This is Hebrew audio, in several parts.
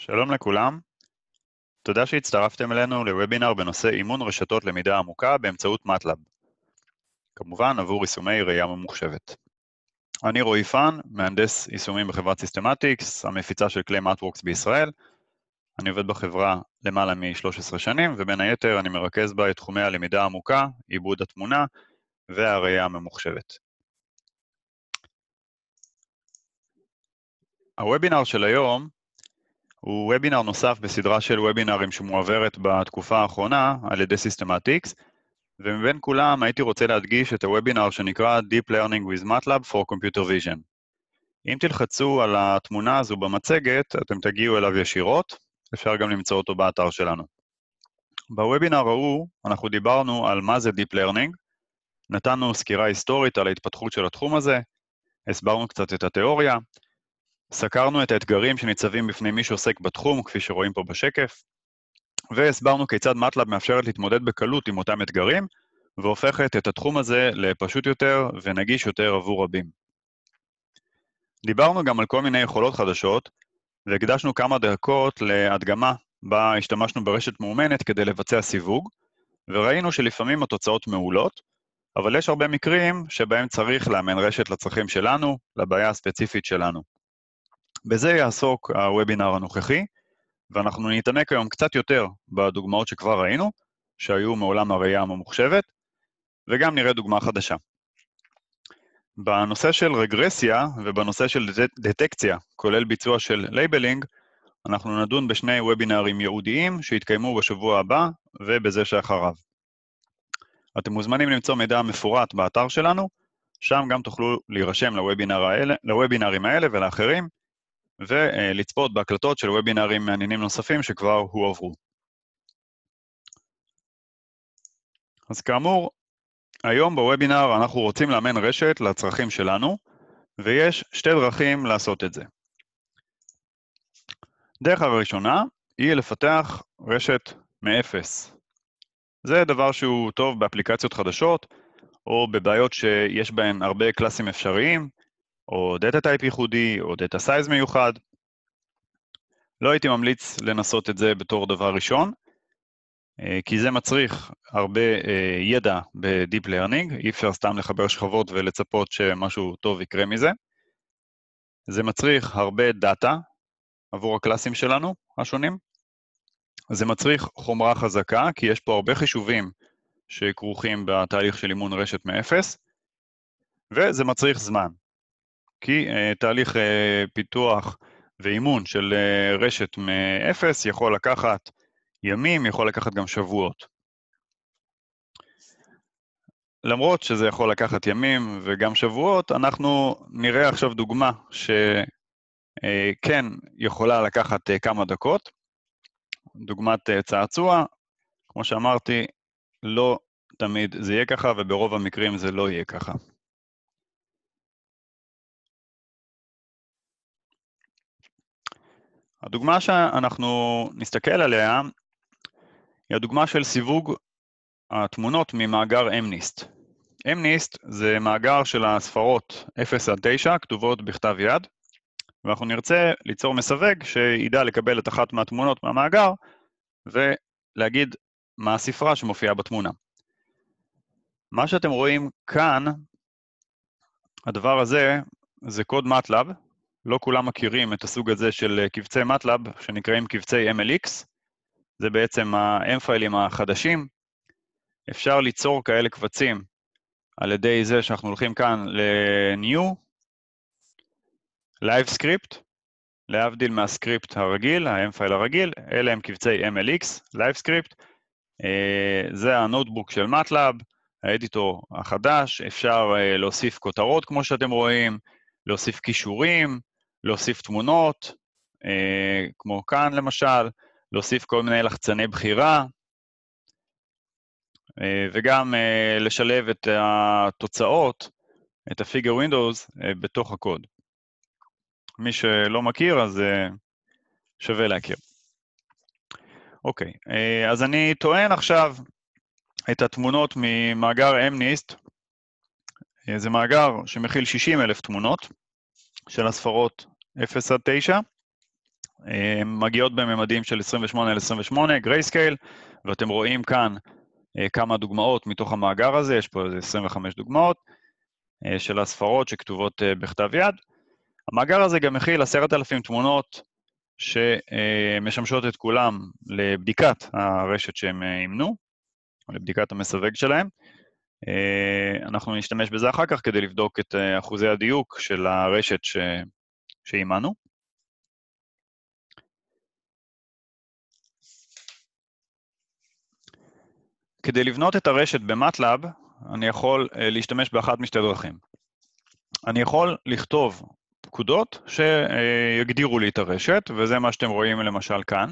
שלום לכולם. תודה שהצטרפתם אלינו לוובינר בנושא אימון רשתות למידה עמוקה באמצעות מטלאב. כמובן עבור יישומי ראייה ממוחשבת. אני רועי פאן, מהנדס יישומים בחברת סיסטמטיקס, המפיצה של כלי מאטוורקס בישראל. אני עובד בחברה למעלה מ-13 שנים, ובין היתר אני מרכז בה את תחומי הלמידה העמוקה, עיבוד התמונה והראייה הממוחשבת. הוובינר של היום הוא וובינר נוסף בסדרה של וובינרים שמועברת בתקופה האחרונה על ידי סיסטמטיקס, ומבין כולם הייתי רוצה להדגיש את הוובינר שנקרא Deep Learning with MATLAB for Computer Vision. אם תלחצו על התמונה הזו במצגת, אתם תגיעו אליו ישירות, אפשר גם למצוא אותו באתר שלנו. בוובינר ההוא אנחנו דיברנו על מה זה Deep Learning, נתנו סקירה היסטורית על ההתפתחות של התחום הזה, הסברנו קצת את התיאוריה, סקרנו את האתגרים שניצבים בפני מי שעוסק בתחום, כפי שרואים פה בשקף, והסברנו כיצד מטלאב מאפשרת להתמודד בקלות עם אותם אתגרים, והופכת את התחום הזה לפשוט יותר ונגיש יותר עבור רבים. דיברנו גם על כל מיני יכולות חדשות, והקדשנו כמה דקות להדגמה בה השתמשנו ברשת מאומנת כדי לבצע סיווג, וראינו שלפעמים התוצאות מעולות, אבל יש הרבה מקרים שבהם צריך לאמן רשת לצרכים שלנו, לבעיה הספציפית שלנו. בזה יעסוק הוובינר הנוכחי, ואנחנו נתעמק היום קצת יותר בדוגמאות שכבר ראינו, שהיו מעולם הראייה הממוחשבת, וגם נראה דוגמה חדשה. בנושא של רגרסיה ובנושא של דטקציה, כולל ביצוע של לייבלינג, אנחנו נדון בשני וובינרים ייעודיים שיתקיימו בשבוע הבא ובזה שאחריו. אתם מוזמנים למצוא מידע מפורט באתר שלנו, שם גם תוכלו להירשם לוובינר האלה, לוובינרים האלה ולאחרים, ולצפות בהקלטות של וובינארים מעניינים נוספים שכבר הועברו. אז כאמור, היום בוובינאר אנחנו רוצים לאמן רשת לצרכים שלנו, ויש שתי דרכים לעשות את זה. דרך הראשונה היא לפתח רשת מאפס. זה דבר שהוא טוב באפליקציות חדשות, או בבעיות שיש בהן הרבה קלאסים אפשריים, או דאטה טייפ ייחודי, או דאטה סייז מיוחד. לא הייתי ממליץ לנסות את זה בתור דבר ראשון, אה, כי זה מצריך הרבה אה, ידע בדיפ לרנינג, אי אפשר סתם לחבר שכבות ולצפות שמשהו טוב יקרה מזה. זה מצריך הרבה דאטה עבור הקלאסים שלנו, השונים. זה מצריך חומרה חזקה, כי יש פה הרבה חישובים שכרוכים בתהליך של אימון רשת מאפס, וזה מצריך זמן. כי אה, תהליך אה, פיתוח ואימון של אה, רשת מאפס יכול לקחת ימים, יכול לקחת גם שבועות. למרות שזה יכול לקחת ימים וגם שבועות, אנחנו נראה עכשיו דוגמה שכן יכולה לקחת כמה דקות, דוגמת צעצוע. כמו שאמרתי, לא תמיד זה יהיה ככה, וברוב המקרים זה לא יהיה ככה. הדוגמה שאנחנו נסתכל עליה היא הדוגמה של סיווג התמונות ממאגר אמניסט. אמניסט זה מאגר של הספרות 0 עד 9 כתובות בכתב יד, ואנחנו נרצה ליצור מסווג שידע לקבל את אחת מהתמונות מהמאגר ולהגיד מה הספרה שמופיעה בתמונה. מה שאתם רואים כאן, הדבר הזה, זה קוד מטלאב, לא כולם מכירים את הסוג הזה של אה, קבצי MATLAB, שנקראים קבצי MLX. זה בעצם ה-M פיילים החדשים. אפשר ליצור כאלה קבצים על ידי זה שאנחנו הולכים כאן ל-New, Live Script, להבדיל מהסקריפט הרגיל, ה-M פייל הרגיל, אלה הם קבצי MLX, Live Script. אה, זה הנוטבוק של MATLAB, האדיטור החדש, אפשר אה, להוסיף כותרות כמו שאתם רואים, להוסיף כישורים, להוסיף תמונות, אה, כמו כאן למשל, להוסיף כל מיני לחצני בחירה, אה, וגם אה, לשלב את התוצאות, את הפיגר ווינדוס, אה, בתוך הקוד. מי שלא מכיר, אז אה, שווה להכיר. אוקיי, אה, אז אני טוען עכשיו את התמונות ממאגר אמניסט, אה, זה מאגר שמכיל 60 אלף תמונות, של הספרות 0 עד 9, הן אה, מגיעות בממדים של 28 על 28, גרייסקייל, ואתם רואים כאן אה, כמה דוגמאות מתוך המאגר הזה, יש פה איזה 25 דוגמאות אה, של הספרות שכתובות בכתב יד. המאגר הזה גם מכיל 10,000 תמונות שמשמשות את כולם לבדיקת הרשת שהם אימנו, או לבדיקת המסווג שלהם. אה, אנחנו נשתמש בזה אחר כך כדי לבדוק את אה, אחוזי הדיוק של הרשת ש... שאימנו. כדי לבנות את הרשת במטלאב, אני יכול אה, להשתמש באחת משתי דרכים. אני יכול לכתוב פקודות שיגדירו לי את הרשת, וזה מה שאתם רואים למשל כאן.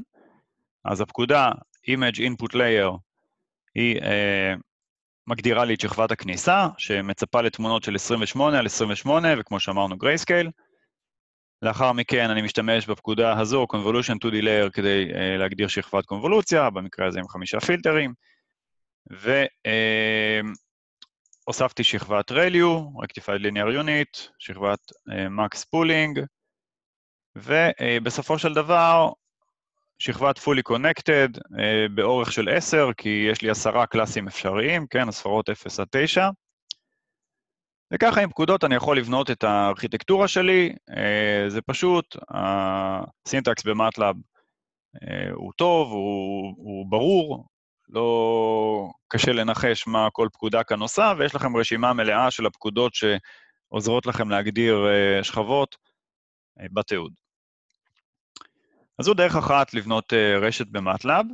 אז הפקודה image input layer היא מגדירה לי את שכבת הכניסה, שמצפה לתמונות של 28 על 28, וכמו שאמרנו, גרייסקייל. לאחר מכן אני משתמש בפקודה הזו, convolution to delayer, כדי uh, להגדיר שכבת קונבולוציה, במקרה הזה עם חמישה פילטרים, והוספתי אה, uh, שכבת רליו, Rectified Linear Unit, שכבת uh, Max Pooling, ובסופו uh, של דבר שכבת fully connected uh, באורך של 10, כי יש לי עשרה קלאסים אפשריים, כן, הספרות 0 עד 9. וככה עם פקודות אני יכול לבנות את הארכיטקטורה שלי, uh, זה פשוט, הסינטקס במטלאב uh, הוא טוב, הוא, הוא ברור, לא קשה לנחש מה כל פקודה כאן עושה, ויש לכם רשימה מלאה של הפקודות שעוזרות לכם להגדיר uh, שכבות uh, בתיעוד. אז זו דרך אחת לבנות אה, רשת במטלאב.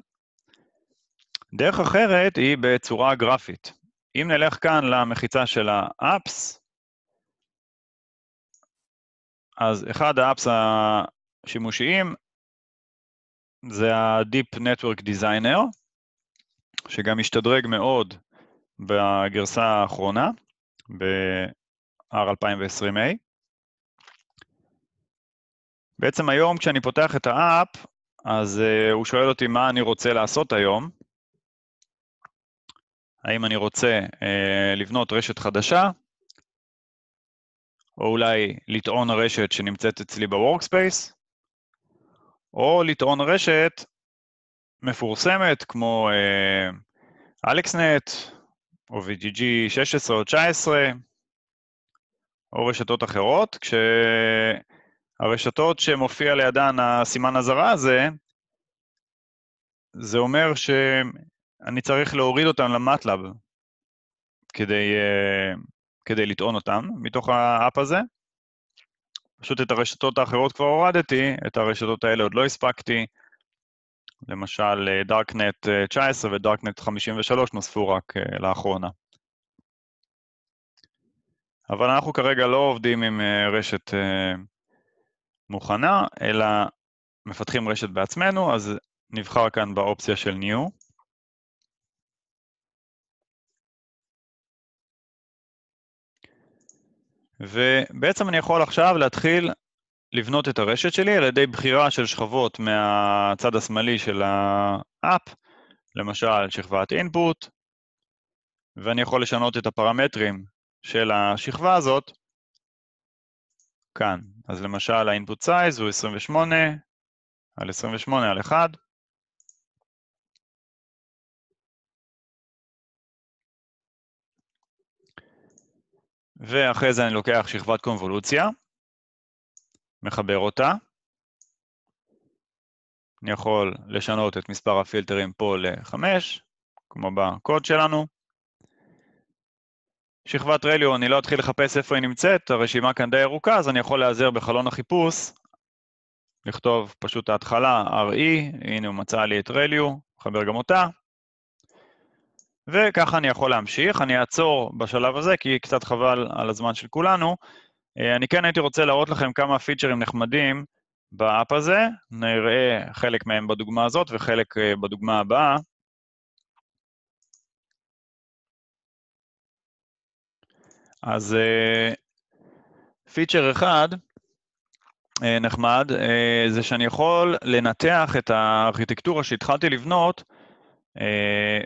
דרך אחרת היא בצורה גרפית. אם נלך כאן למחיצה של האפס, אז אחד האפס השימושיים זה ה-Deep Network Designer, שגם השתדרג מאוד בגרסה האחרונה, ב-R2020A. בעצם היום כשאני פותח את האפ, אז uh, הוא שואל אותי מה אני רוצה לעשות היום. האם אני רוצה uh, לבנות רשת חדשה, או אולי לטעון רשת שנמצאת אצלי בוורקספייס, או לטעון רשת מפורסמת כמו אלכסנט, אה, uh, או VGG 16 או 19, או רשתות אחרות, כש... הרשתות שמופיע לידן הסימן הזרה הזה, זה אומר שאני צריך להוריד אותן למטלאב כדי, אה, כדי לטעון אותן מתוך האפ הזה. פשוט את הרשתות האחרות כבר הורדתי, את הרשתות האלה עוד לא הספקתי. למשל, דארקנט 19 ודארקנט 53 נוספו רק אה, לאחרונה. אבל אנחנו כרגע לא עובדים עם אה, רשת מוכנה, אלא מפתחים רשת בעצמנו, אז נבחר כאן באופציה של New. ובעצם אני יכול עכשיו להתחיל לבנות את הרשת שלי על ידי בחירה של שכבות מהצד השמאלי של האפ, למשל שכבת input, ואני יכול לשנות את הפרמטרים של השכבה הזאת כאן. אז למשל ה-input size הוא 28 על 28 על 1. ואחרי זה אני לוקח שכבת קונבולוציה, מחבר אותה. אני יכול לשנות את מספר הפילטרים פה ל-5, כמו בקוד שלנו. שכבת רליו, אני לא אתחיל לחפש איפה היא נמצאת, הרשימה כאן די ארוכה, אז אני יכול להיעזר בחלון החיפוש, לכתוב פשוט ההתחלה, RE, הנה הוא מצא לי את רליו, מחבר גם אותה, וככה אני יכול להמשיך. אני אעצור בשלב הזה, כי קצת חבל על הזמן של כולנו. אה, אני כן הייתי רוצה להראות לכם כמה פיצ'רים נחמדים באפ הזה, נראה חלק מהם בדוגמה הזאת וחלק אה, בדוגמה הבאה. אז אה, uh, פיצ'ר אחד, uh, נחמד, uh, זה שאני יכול לנתח את הארכיטקטורה שהתחלתי לבנות uh,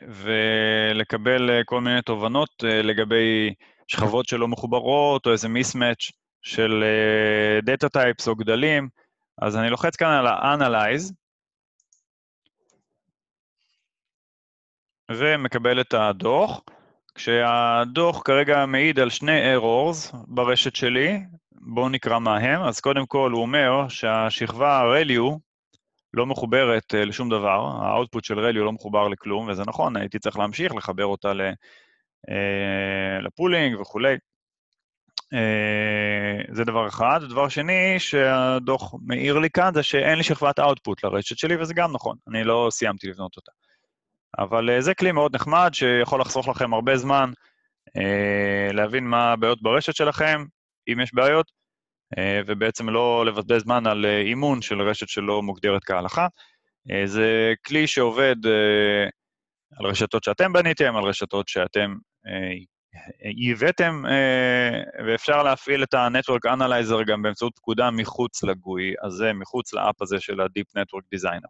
ולקבל uh, כל מיני תובנות uh, לגבי שכבות שלא מחוברות או איזה מיסמץ' של uh, Data Types או גדלים. אז אני לוחץ כאן על ה-Analyze ומקבל את הדוח. כשהדוח כרגע מעיד על שני ארורס ברשת שלי, בואו נקרא מה הם. אז קודם כל הוא אומר שהשכבה רליו לא מחוברת אה, לשום דבר, האוטפוט של רליו לא מחובר לכלום, וזה נכון, הייתי צריך להמשיך לחבר אותה אה, לפולינג וכולי. אה, זה דבר אחד. דבר שני שהדוח מעיר לי כאן זה שאין לי שכבת אאוטפוט לרשת שלי, וזה גם נכון, אני לא סיימתי לבנות אותה. אבל אה, זה כלי מאוד נחמד שיכול לחסוך לכם הרבה זמן אה, להבין מה הבעיות ברשת שלכם, אם יש בעיות, אה, ובעצם לא לבזבז זמן על אימון של רשת שלא מוגדרת כהלכה. זה כלי שעובד על רשתות שאתם בניתם, על רשתות שאתם ייבאתם, ואפשר להפעיל את ה-Network Analyzer גם באמצעות פקודה מחוץ לגוי הזה, מחוץ לאפ הזה של ה-Deep Network Designer.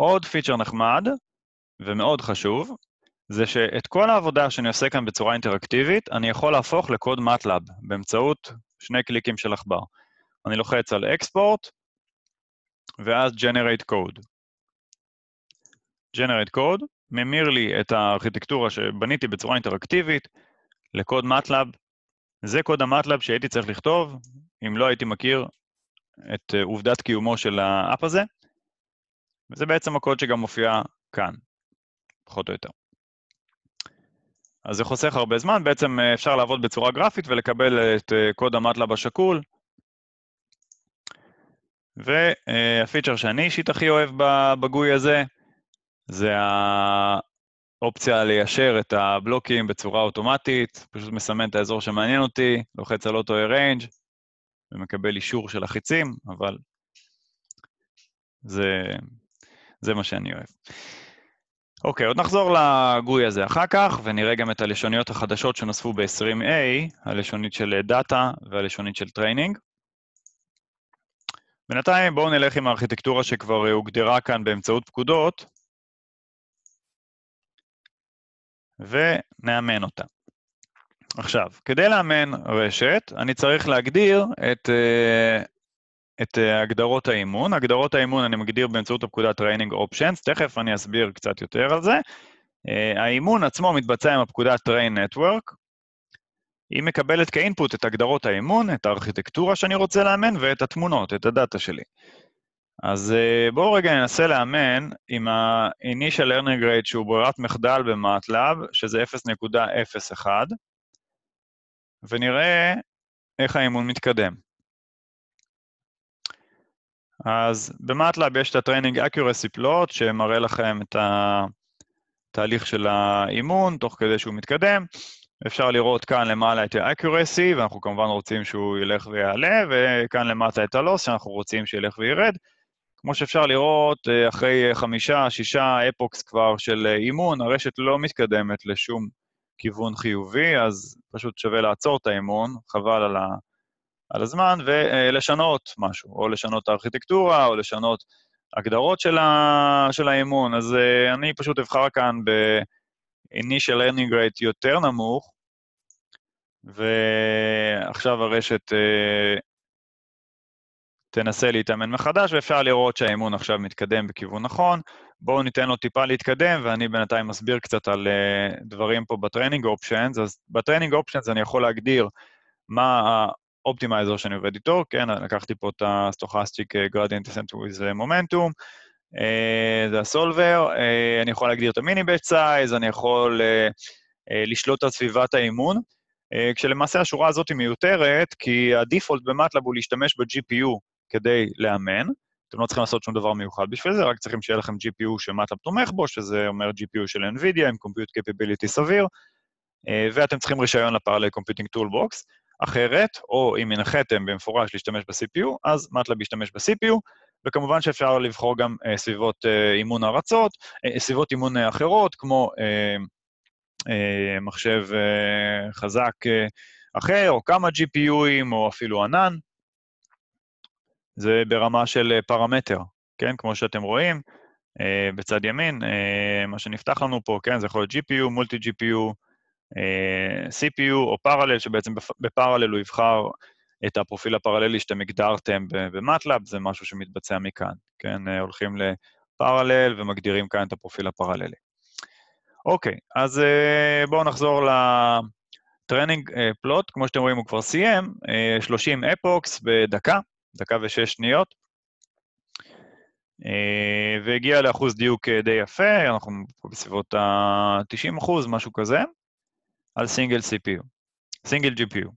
עוד פיצ'ר נחמד ומאוד חשוב, זה שאת כל העבודה שאני עושה כאן בצורה אינטראקטיבית, אני יכול להפוך לקוד MATLAB באמצעות שני קליקים של עכבר. אני לוחץ על אקספורט, ואז Generate Code. Generate Code ממיר לי את הארכיטקטורה שבניתי בצורה אינטראקטיבית לקוד MATLAB. זה קוד המטלאב שהייתי צריך לכתוב, אם לא הייתי מכיר את אה, עובדת קיומו של האפ הזה. וזה בעצם הקוד שגם מופיע כאן, פחות או יותר. אז זה חוסך הרבה זמן, בעצם אה, אפשר לעבוד בצורה גרפית ולקבל אה, את אה, קוד המטלב השקול. והפיצ'ר שאני אישית הכי אוהב בגוי הזה, זה האופציה ליישר את הבלוקים בצורה אוטומטית, פשוט מסמן את האזור שמעניין אותי, לוחץ על אותו arrange ומקבל אישור של החיצים, אבל זה זה מה שאני אוהב. אוקיי, עוד נחזור לגוי הזה אחר כך, ונראה גם את הלשוניות החדשות שנוספו ב-20A, הלשונית של דאטה והלשונית של טריינינג. בינתיים בואו נלך עם הארכיטקטורה שכבר הוגדרה כאן באמצעות פקודות, ונאמן אותה. עכשיו, כדי לאמן רשת, אני צריך להגדיר את uh, את אה, הגדרות האימון. הגדרות האימון אני מגדיר באמצעות הפקודה Training Options, תכף אני אסביר קצת יותר על זה. אה, האימון עצמו מתבצע עם הפקודה Train Network. היא מקבלת כאינפוט את הגדרות האימון, את הארכיטקטורה שאני רוצה לאמן ואת התמונות, את הדאטה שלי. אז אה, בואו רגע ננסה לאמן עם ה-initial learning rate שהוא ברירת מחדל במטלאב, שזה 0.01, ונראה איך האימון מתקדם. אז במטלאב יש את הטריינינג accuracy plot, שמראה לכם את התהליך של האימון, תוך כדי שהוא מתקדם. אפשר לראות כאן למעלה את ה-accuracy, ואנחנו כמובן רוצים שהוא ילך ויעלה, וכאן למטה את ה-loss, שאנחנו רוצים שילך וירד. כמו שאפשר לראות, אה, אחרי חמישה, שישה אפוקס כבר של אה, אימון, הרשת לא מתקדמת לשום כיוון חיובי, אז פשוט שווה לעצור את האימון, חבל על ה... על הזמן ולשנות משהו, או לשנות את הארכיטקטורה, או לשנות הגדרות של, ה... של האימון. אז אה, אני פשוט אבחר כאן ב-initial learning rate יותר נמוך, ועכשיו הרשת אה, תנסה להתאמן מחדש, ואפשר לראות שהאימון עכשיו מתקדם בכיוון נכון. בואו ניתן לו טיפה להתקדם, ואני בינתיים אסביר קצת על אה, דברים פה בטרנינג אופשנס. אז בטרנינג אופשנס אני יכול להגדיר מה אופטימייזר שאני עובד איתו, כן, לקחתי פה את הסטוכסטיק אה, גרדיאנט אסנטוויז אה, מומנטום, אה, זה הסולבר, uh, אני יכול להגדיר את המיני בט סייז, אני יכול uh, uh, לשלוט על סביבת האימון, כשלמעשה השורה הזאת היא מיותרת, כי הדיפולט במטלאב הוא להשתמש ב-GPU כדי לאמן, אתם לא צריכים לעשות שום דבר מיוחד בשביל זה, רק צריכים שיהיה לכם GPU שמטלאב תומך בו, שזה אומר GPU של NVIDIA עם compute capability סביר, ואתם צריכים רישיון ל קומפיוטינג טולבוקס. אחרת, או אם הנחיתם במפורש להשתמש ב-CPU, אז מטלב ישתמש ב-CPU, וכמובן שאפשר לבחור גם uh, סביבות uh, אימון ארצות, uh, אה, סביבות אימון אחרות, כמו uh, uh, מחשב uh, חזק uh, אחר, או כמה GPUים, או אפילו ענן. זה ברמה של פרמטר, כן? כמו שאתם רואים, uh, בצד ימין, uh, מה שנפתח לנו פה, כן? זה יכול להיות GPU, מולטי-GPU, uh, אה, CPU או פרלל, שבעצם בפרלל הוא יבחר את הפרופיל הפרללי שאתם הגדרתם במטלאב, זה משהו שמתבצע מכאן, כן? אה, הולכים לפרלל ומגדירים כאן את הפרופיל הפרללי. אוקיי, אז אה, בואו נחזור לטרנינג פלוט, כמו שאתם רואים הוא כבר סיים, 30 אפוקס בדקה, דקה ושש שניות, והגיע לאחוז דיוק די יפה, אנחנו בסביבות ה-90 אחוז, משהו כזה. על סינגל CPU, סינגל GPU.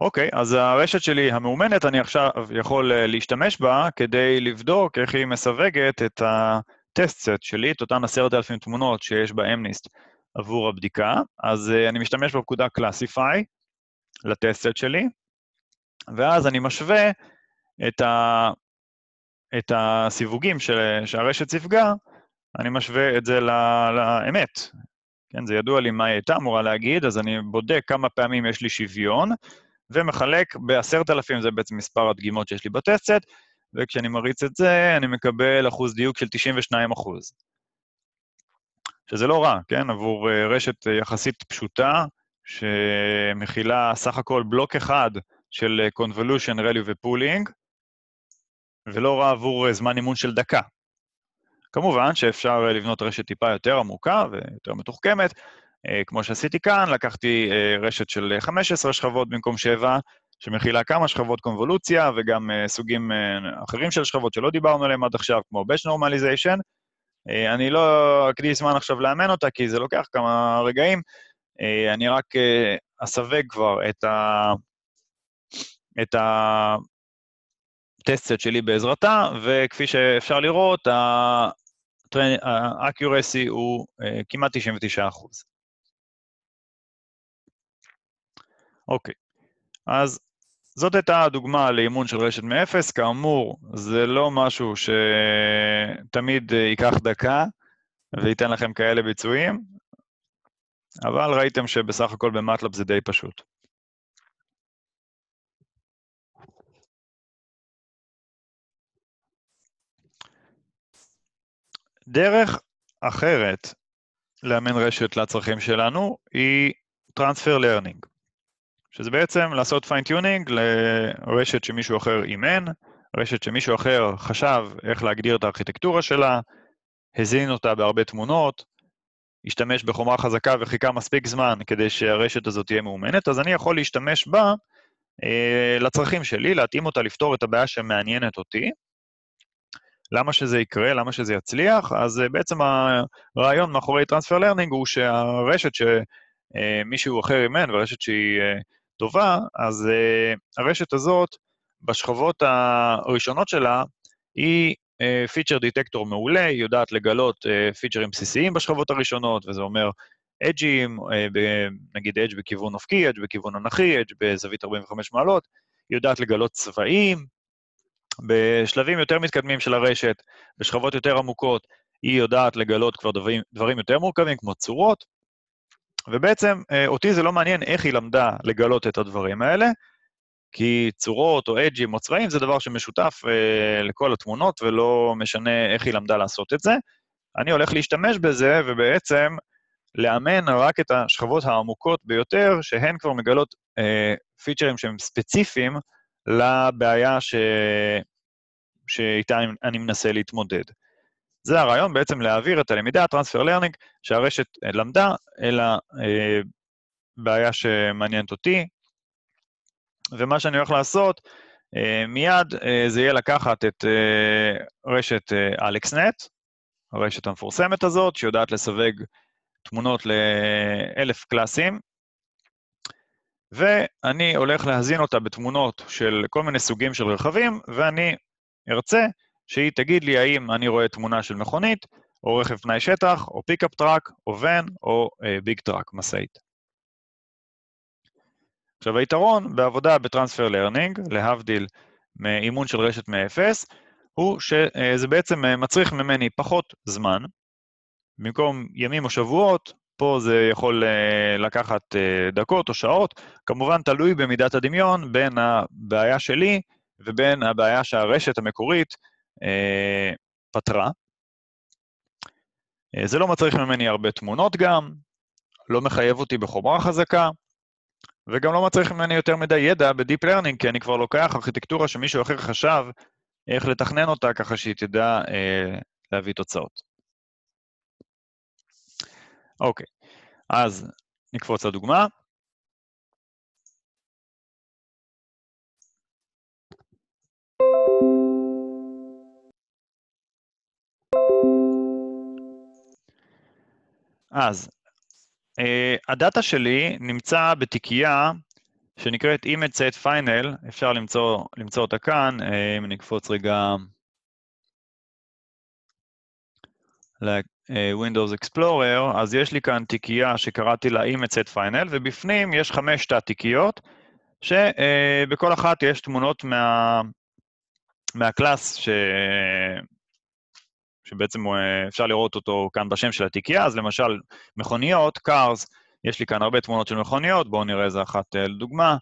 אוקיי, okay, אז הרשת שלי המאומנת, אני עכשיו יכול אה, להשתמש בה כדי לבדוק איך היא מסווגת את הטסט סט שלי, את אותן עשרת אלפים תמונות שיש באמניסט עבור הבדיקה. אז אה, אני משתמש בפקודה Classify לטסט סט שלי, ואז אני משווה את, ה... את הסיווגים של... שהרשת סיווגה, אני משווה את זה ל... לאמת, כן, זה ידוע לי מה היא הייתה אמורה להגיד, אז אני בודק כמה פעמים יש לי שוויון, ומחלק ב-10,000, זה בעצם מספר הדגימות שיש לי בטסט, וכשאני מריץ את זה, אני מקבל אחוז דיוק של 92 אחוז. שזה לא רע, כן? עבור אה, רשת אה, יחסית פשוטה, שמכילה סך הכל בלוק אחד של אה, convolution, value ופולינג, ולא רע עבור זמן אימון של דקה, כמובן שאפשר אה, לבנות רשת טיפה יותר עמוקה ויותר מתוחכמת. אה, כמו שעשיתי כאן, לקחתי אה, רשת של 15 שכבות במקום 7, שמכילה כמה שכבות קונבולוציה וגם סוגים אחרים של שכבות שלא דיברנו עליהם עד עכשיו, כמו Batch Normalization. אני לא אקדיש זמן עכשיו לאמן אותה, כי זה לוקח כמה רגעים. אני רק אסווג כבר את ה... את ה... טסט סט שלי בעזרתה, וכפי שאפשר לראות, ה-accuracy הוא אה, כמעט 99 אחוז. אוקיי, אז זאת הייתה הדוגמה לאימון של רשת מ-0. כאמור, זה לא משהו שתמיד אה, ייקח דקה וייתן לכם כאלה ביצועים, אבל ראיתם שבסך הכל במטלאפ זה די פשוט. דרך אחרת לאמן רשת לצרכים שלנו היא טרנספר לרנינג, שזה בעצם לעשות פיינטיונינג לרשת שמישהו אחר אימן, רשת שמישהו אחר חשב איך להגדיר את הארכיטקטורה שלה, הזין אותה בהרבה תמונות, השתמש בחומרה חזקה וחיכה מספיק זמן כדי שהרשת הזאת תהיה מאומנת, אז אני יכול להשתמש בה אה, לצרכים שלי, להתאים אותה לפתור את הבעיה שמעניינת אותי, למה שזה יקרה, למה שזה יצליח, אז אה, בעצם הרעיון מאחורי טרנספר לרנינג הוא שהרשת שמישהו אה, אחר אימן והרשת שהיא אה, טובה, אז הרשת הזאת, בשכבות הראשונות שלה, היא פיצ'ר דיטקטור מעולה, היא יודעת לגלות פיצ'רים בסיסיים בשכבות הראשונות, וזה אומר אג'ים, נגיד אג' בכיוון אופקי, אג' בכיוון אנכי, אג' בזווית 45 מעלות, היא יודעת לגלות צבעים, בשלבים יותר מתקדמים של הרשת, בשכבות יותר עמוקות, היא יודעת לגלות כבר דברים, דברים יותר מורכבים, כמו צורות, ובעצם אה, אותי זה לא מעניין איך היא למדה לגלות את הדברים האלה, כי צורות או אג'ים או צבעים זה דבר שמשותף אה, לכל התמונות, ולא משנה איך היא למדה לעשות את זה. אני הולך להשתמש בזה, ובעצם לאמן רק את השכבות העמוקות ביותר, שהן כבר מגלות אה, פיצ'רים שהם ספציפיים לבעיה ש... שאיתה אני, מנסה להתמודד. זה הרעיון בעצם להעביר את הלמידה, ה-Transfer Learning, שהרשת למדה, אל הבעיה אה, שמעניינת אותי. ומה שאני הולך לעשות, אה, מיד אה, זה יהיה לקחת את רשת AlexNet, הרשת המפורסמת הזאת, שיודעת לסווג תמונות לאלף קלאסים, ואני הולך להזין אותה בתמונות של כל מיני סוגים של רכבים, ואני ארצה שהיא תגיד לי האם אני רואה תמונה של מכונית, או רכב פנאי שטח, או פיקאפ טראק, או ון, או אה, ביג טראק, משאית. עכשיו, היתרון בעבודה בטרנספר לרנינג, להבדיל מאימון של רשת מאפס, הוא שזה אה, בעצם אה, מצריך ממני פחות זמן. במקום ימים או שבועות, פה זה יכול אה, לקחת אה, דקות או שעות, כמובן תלוי במידת הדמיון בין הבעיה שלי ובין הבעיה שהרשת המקורית אה, פתרה. זה לא מצריך ממני הרבה תמונות גם, לא מחייב אותי בחומרה חזקה, וגם לא מצריך ממני יותר מדי ידע בדיפ לרנינג, כי אני כבר לוקח ארכיטקטורה שמישהו אחר חשב איך לתכנן אותה ככה שהיא תדע אה, להביא תוצאות. אוקיי, אז נקפוץ לדוגמה. אז Uh, הדאטה שלי נמצא בתיקייה שנקראת image set final, אפשר למצוא, למצוא אותה כאן, uh, אם נקפוץ רגע ל-Windows Explorer, אז יש לי כאן תיקייה שקראתי לה אימצט פיינל, ובפנים יש חמש תת-תיקיות, שבכל אה, אחת יש תמונות מה... מהקלאס ש... שבעצם אה, אפשר לראות אותו כאן בשם של התיקייה, אז למשל מכוניות, cars, יש לי כאן הרבה תמונות של מכוניות, בואו נראה איזה אחת אה, לדוגמה,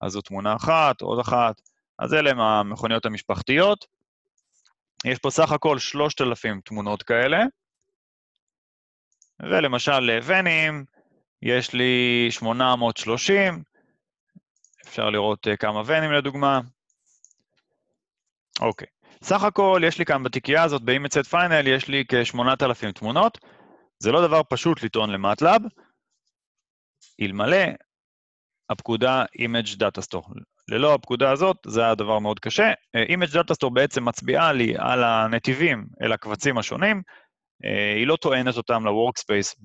אז זו תמונה אחת, עוד אחת, אז אלה הן המכוניות המשפחתיות. יש פה סך הכל 3,000 תמונות כאלה, ולמשל לוונים, יש לי 830, אפשר לראות אה, כמה ונים לדוגמה. אוקיי. סך הכל, יש לי כאן בתיקייה הזאת, ב-Image Set Final, יש לי כ-8,000 תמונות. זה לא דבר פשוט לטעון למטלאב, אלמלא הפקודה Image Data Store. ללא הפקודה הזאת, זה היה דבר מאוד קשה. אה, Image Data Store בעצם מצביעה לי על הנתיבים אל הקבצים השונים, אה, היא לא טוענת אותם ל-workspace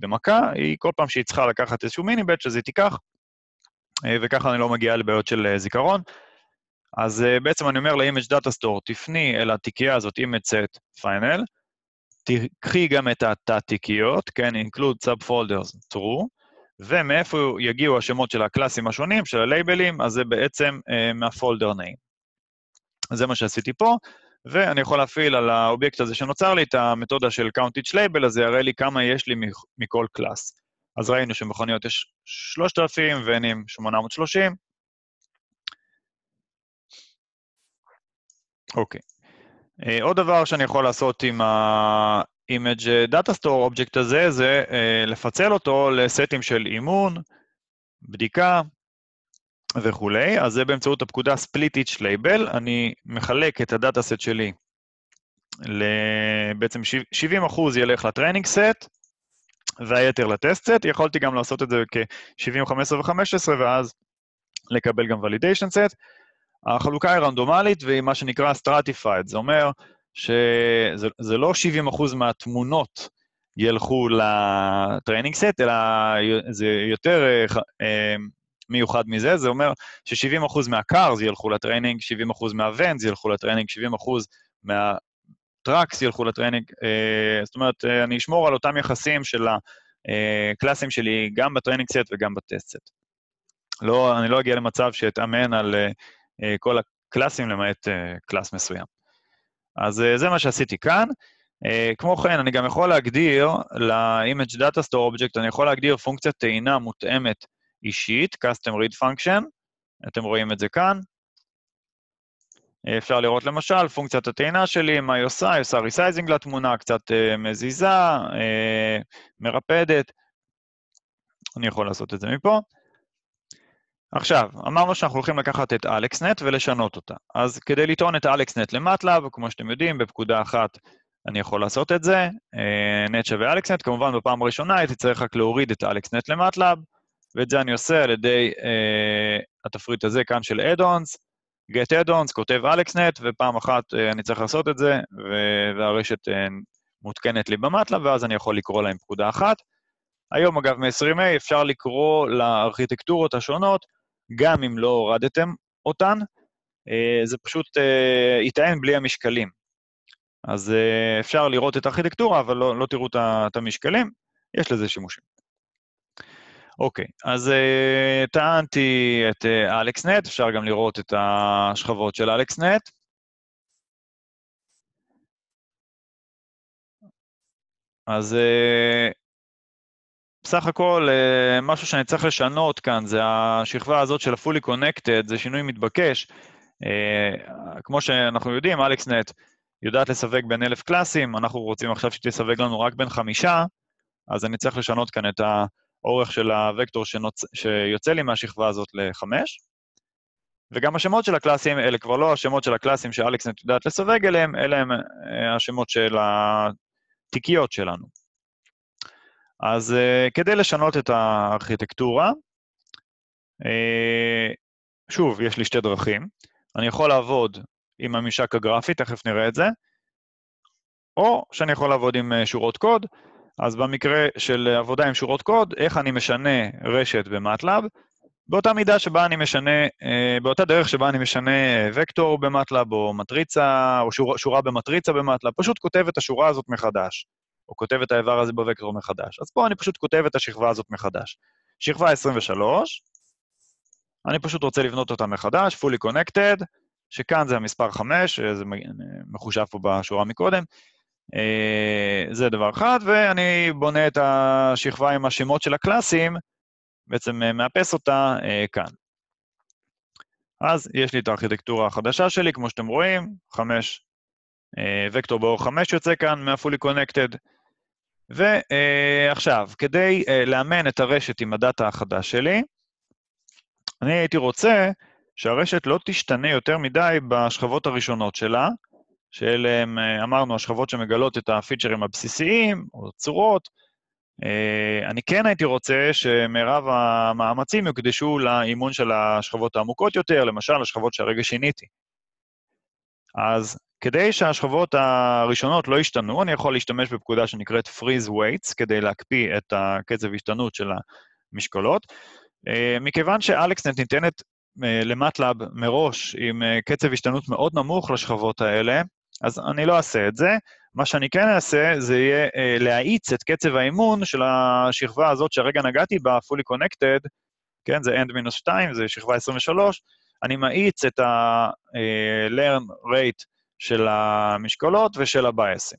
במכה, היא כל פעם שהיא צריכה לקחת איזשהו מיני-בט, שזה תיקח, אה, וככה אני לא מגיע לבעיות של אה, זיכרון. אז בעצם אני אומר ל-image data store, תפני אל התיקייה הזאת, image set final, תקחי גם את התת-תיקיות, כן, include subfolders, true, ומאיפה יגיעו השמות של הקלאסים השונים, של הלייבלים, אז זה בעצם אה, מהפולדר name. זה מה שעשיתי פה. ואני יכול להפעיל על האובייקט הזה שנוצר לי את המתודה של count each label, אז זה יראה לי כמה יש לי מכל קלאס. אז ראינו שמכוניות יש 3,000 ונים 830. אוקיי. Okay. אה, uh, עוד דבר שאני יכול לעשות עם ה-image data store אובייקט הזה, זה uh, לפצל אותו לסטים של אימון, בדיקה, וכולי, אז זה באמצעות הפקודה split each label, אני מחלק את הדאטה סט שלי, ל... בעצם 70% אחוז ילך לטריינינג סט, והיתר לטסט סט, יכולתי גם לעשות את זה כ-70, 15 ו-15, ואז לקבל גם validation set. החלוקה היא רנדומלית והיא מה שנקרא stratified, זה אומר שזה לא 70% אחוז מהתמונות ילכו לטריינינג סט, אלא זה יותר אה, מיוחד מזה, זה אומר ש-70% מהקארס ילכו לטריינינג, 70% מהוונדס ילכו לטריינינג, 70% מהטראקס ילכו לטריינינג. אה, זאת אומרת, אה, אני אשמור על אותם יחסים של הקלאסים אה, שלי גם בטריינינג סט וגם בטסט סט. לא, אני לא אגיע למצב שאתאמן על כל הקלאסים למעט קלאס מסוים. אז זה מה שעשיתי כאן. Uh, כמו כן, אני גם יכול להגדיר ל-image data store object, אני יכול להגדיר פונקציית טעינה מותאמת אישית, custom read function, אתם רואים את זה כאן. אה, אפשר לראות למשל פונקציית הטעינה שלי, מה היא עושה, היא עושה ריסייזינג לתמונה, קצת uh, מזיזה, uh, מרפדת. אני יכול לעשות את זה מפה. עכשיו, אמרנו שאנחנו הולכים לקחת את אלכסנט ולשנות אותה. אז כדי לטעון את אלכסנט למטלאב, כמו שאתם יודעים, בפקודה אחת אני יכול לעשות את זה, נט שווה אלכסנט, כמובן בפעם הראשונה הייתי צריך רק להוריד את אלכסנט למטלאב, ואת זה אני עושה על ידי אה, התפריט הזה כאן של add-ons, get add-ons, כותב אלכסנט, ופעם אחת אה, אני צריך לעשות את זה, ו- והרשת אה, מותקנת לי במטלה, ואז אני יכול לקרוא להם פקודה אחת. היום, אגב, מ-20A אפשר לקרוא לארכיטקטורות השונות, גם אם לא הורדתם אותן, אה, זה פשוט אה, יטען בלי המשקלים. אז אה, אפשר לראות את הארכיטקטורה, אבל לא, לא תראו את המשקלים, יש לזה שימושים. אוקיי, אז uh, טענתי את אה, אלכסנט, uh, אפשר גם לראות את השכבות של אלכסנט. אז uh, אה, בסך הכל, uh, משהו שאני צריך לשנות כאן, זה השכבה הזאת של ה-fully connected, זה שינוי מתבקש. Uh, כמו שאנחנו יודעים, אלכסנט יודעת לסווג בין אלף קלאסים, אנחנו רוצים עכשיו שתסווג לנו רק בין חמישה, אז אני צריך לשנות כאן את ה... האורך של הוקטור שנוצ... שיוצא לי מהשכבה הזאת ל-5, וגם השמות של הקלאסים, אלה כבר לא השמות של הקלאסים שאלכסנט יודעת לסווג אליהם, אלה הם אה, השמות של התיקיות שלנו. אז אה, כדי לשנות את הארכיטקטורה, אה, שוב, יש לי שתי דרכים. אני יכול לעבוד עם הממשק הגרפי, תכף נראה את זה, או שאני יכול לעבוד עם שורות קוד. אז במקרה של עבודה עם שורות קוד, איך אני משנה רשת במטלאב, באותה מידה שבה אני משנה, אה, באותה דרך שבה אני משנה אה, וקטור במטלאב, או מטריצה, או שור, שורה במטריצה במטלאב, פשוט כותב את השורה הזאת מחדש, או כותב את האיבר הזה בווקטור מחדש. אז פה אני פשוט כותב את השכבה הזאת מחדש. שכבה 23, אני פשוט רוצה לבנות אותה מחדש, fully connected, שכאן זה המספר 5, זה אה, מחושב פה בשורה מקודם, אה, זה דבר אחד, ואני בונה את השכבה עם השמות של הקלאסים, בעצם אה, מאפס אותה אה, כאן. אז יש לי את הארכיטקטורה החדשה שלי, כמו שאתם רואים, 5, וקטור באור חמש יוצא כאן מהפולי קונקטד. connected. ועכשיו, כדי לאמן את הרשת עם הדאטה החדש שלי, אני הייתי רוצה שהרשת לא תשתנה יותר מדי בשכבות הראשונות שלה, שאלה הם, אה, אמרנו, השכבות שמגלות את הפיצ'רים הבסיסיים, או צורות. אה, אני כן הייתי רוצה שמרב המאמצים יוקדשו לאימון של השכבות העמוקות יותר, למשל, השכבות שהרגע שיניתי. אז כדי שהשכבות הראשונות לא ישתנו, אני יכול להשתמש בפקודה שנקראת freeze weights, כדי להקפיא את הקצב השתנות של המשקולות. אה, מכיוון שאלכסנט ניתנת למטלאב מראש עם קצב השתנות מאוד נמוך לשכבות האלה, אז אני לא אעשה את זה. מה שאני כן אעשה, זה יהיה אה, להאיץ את קצב האימון של השכבה הזאת שהרגע נגעתי בה, fully connected, כן, זה end מינוס 2, זה שכבה 23, אני מאיץ את ה-learn אה, rate של המשקולות ושל הבייסים.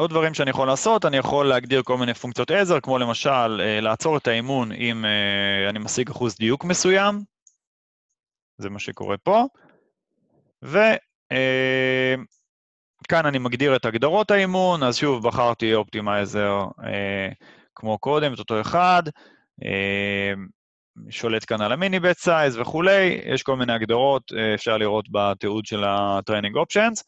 עוד דברים שאני יכול לעשות, אני יכול להגדיר כל מיני פונקציות עזר, כמו למשל אה, לעצור את האימון אם אה, אני משיג אחוז דיוק מסוים, זה מה שקורה פה, וכאן אה, אני מגדיר את הגדרות האימון, אז שוב בחרתי אופטימייזר כמו קודם, את אותו אחד, שולט כאן על המיני בט סייז וכולי, יש כל מיני הגדרות, אפשר לראות בתיעוד של ה-Training Options,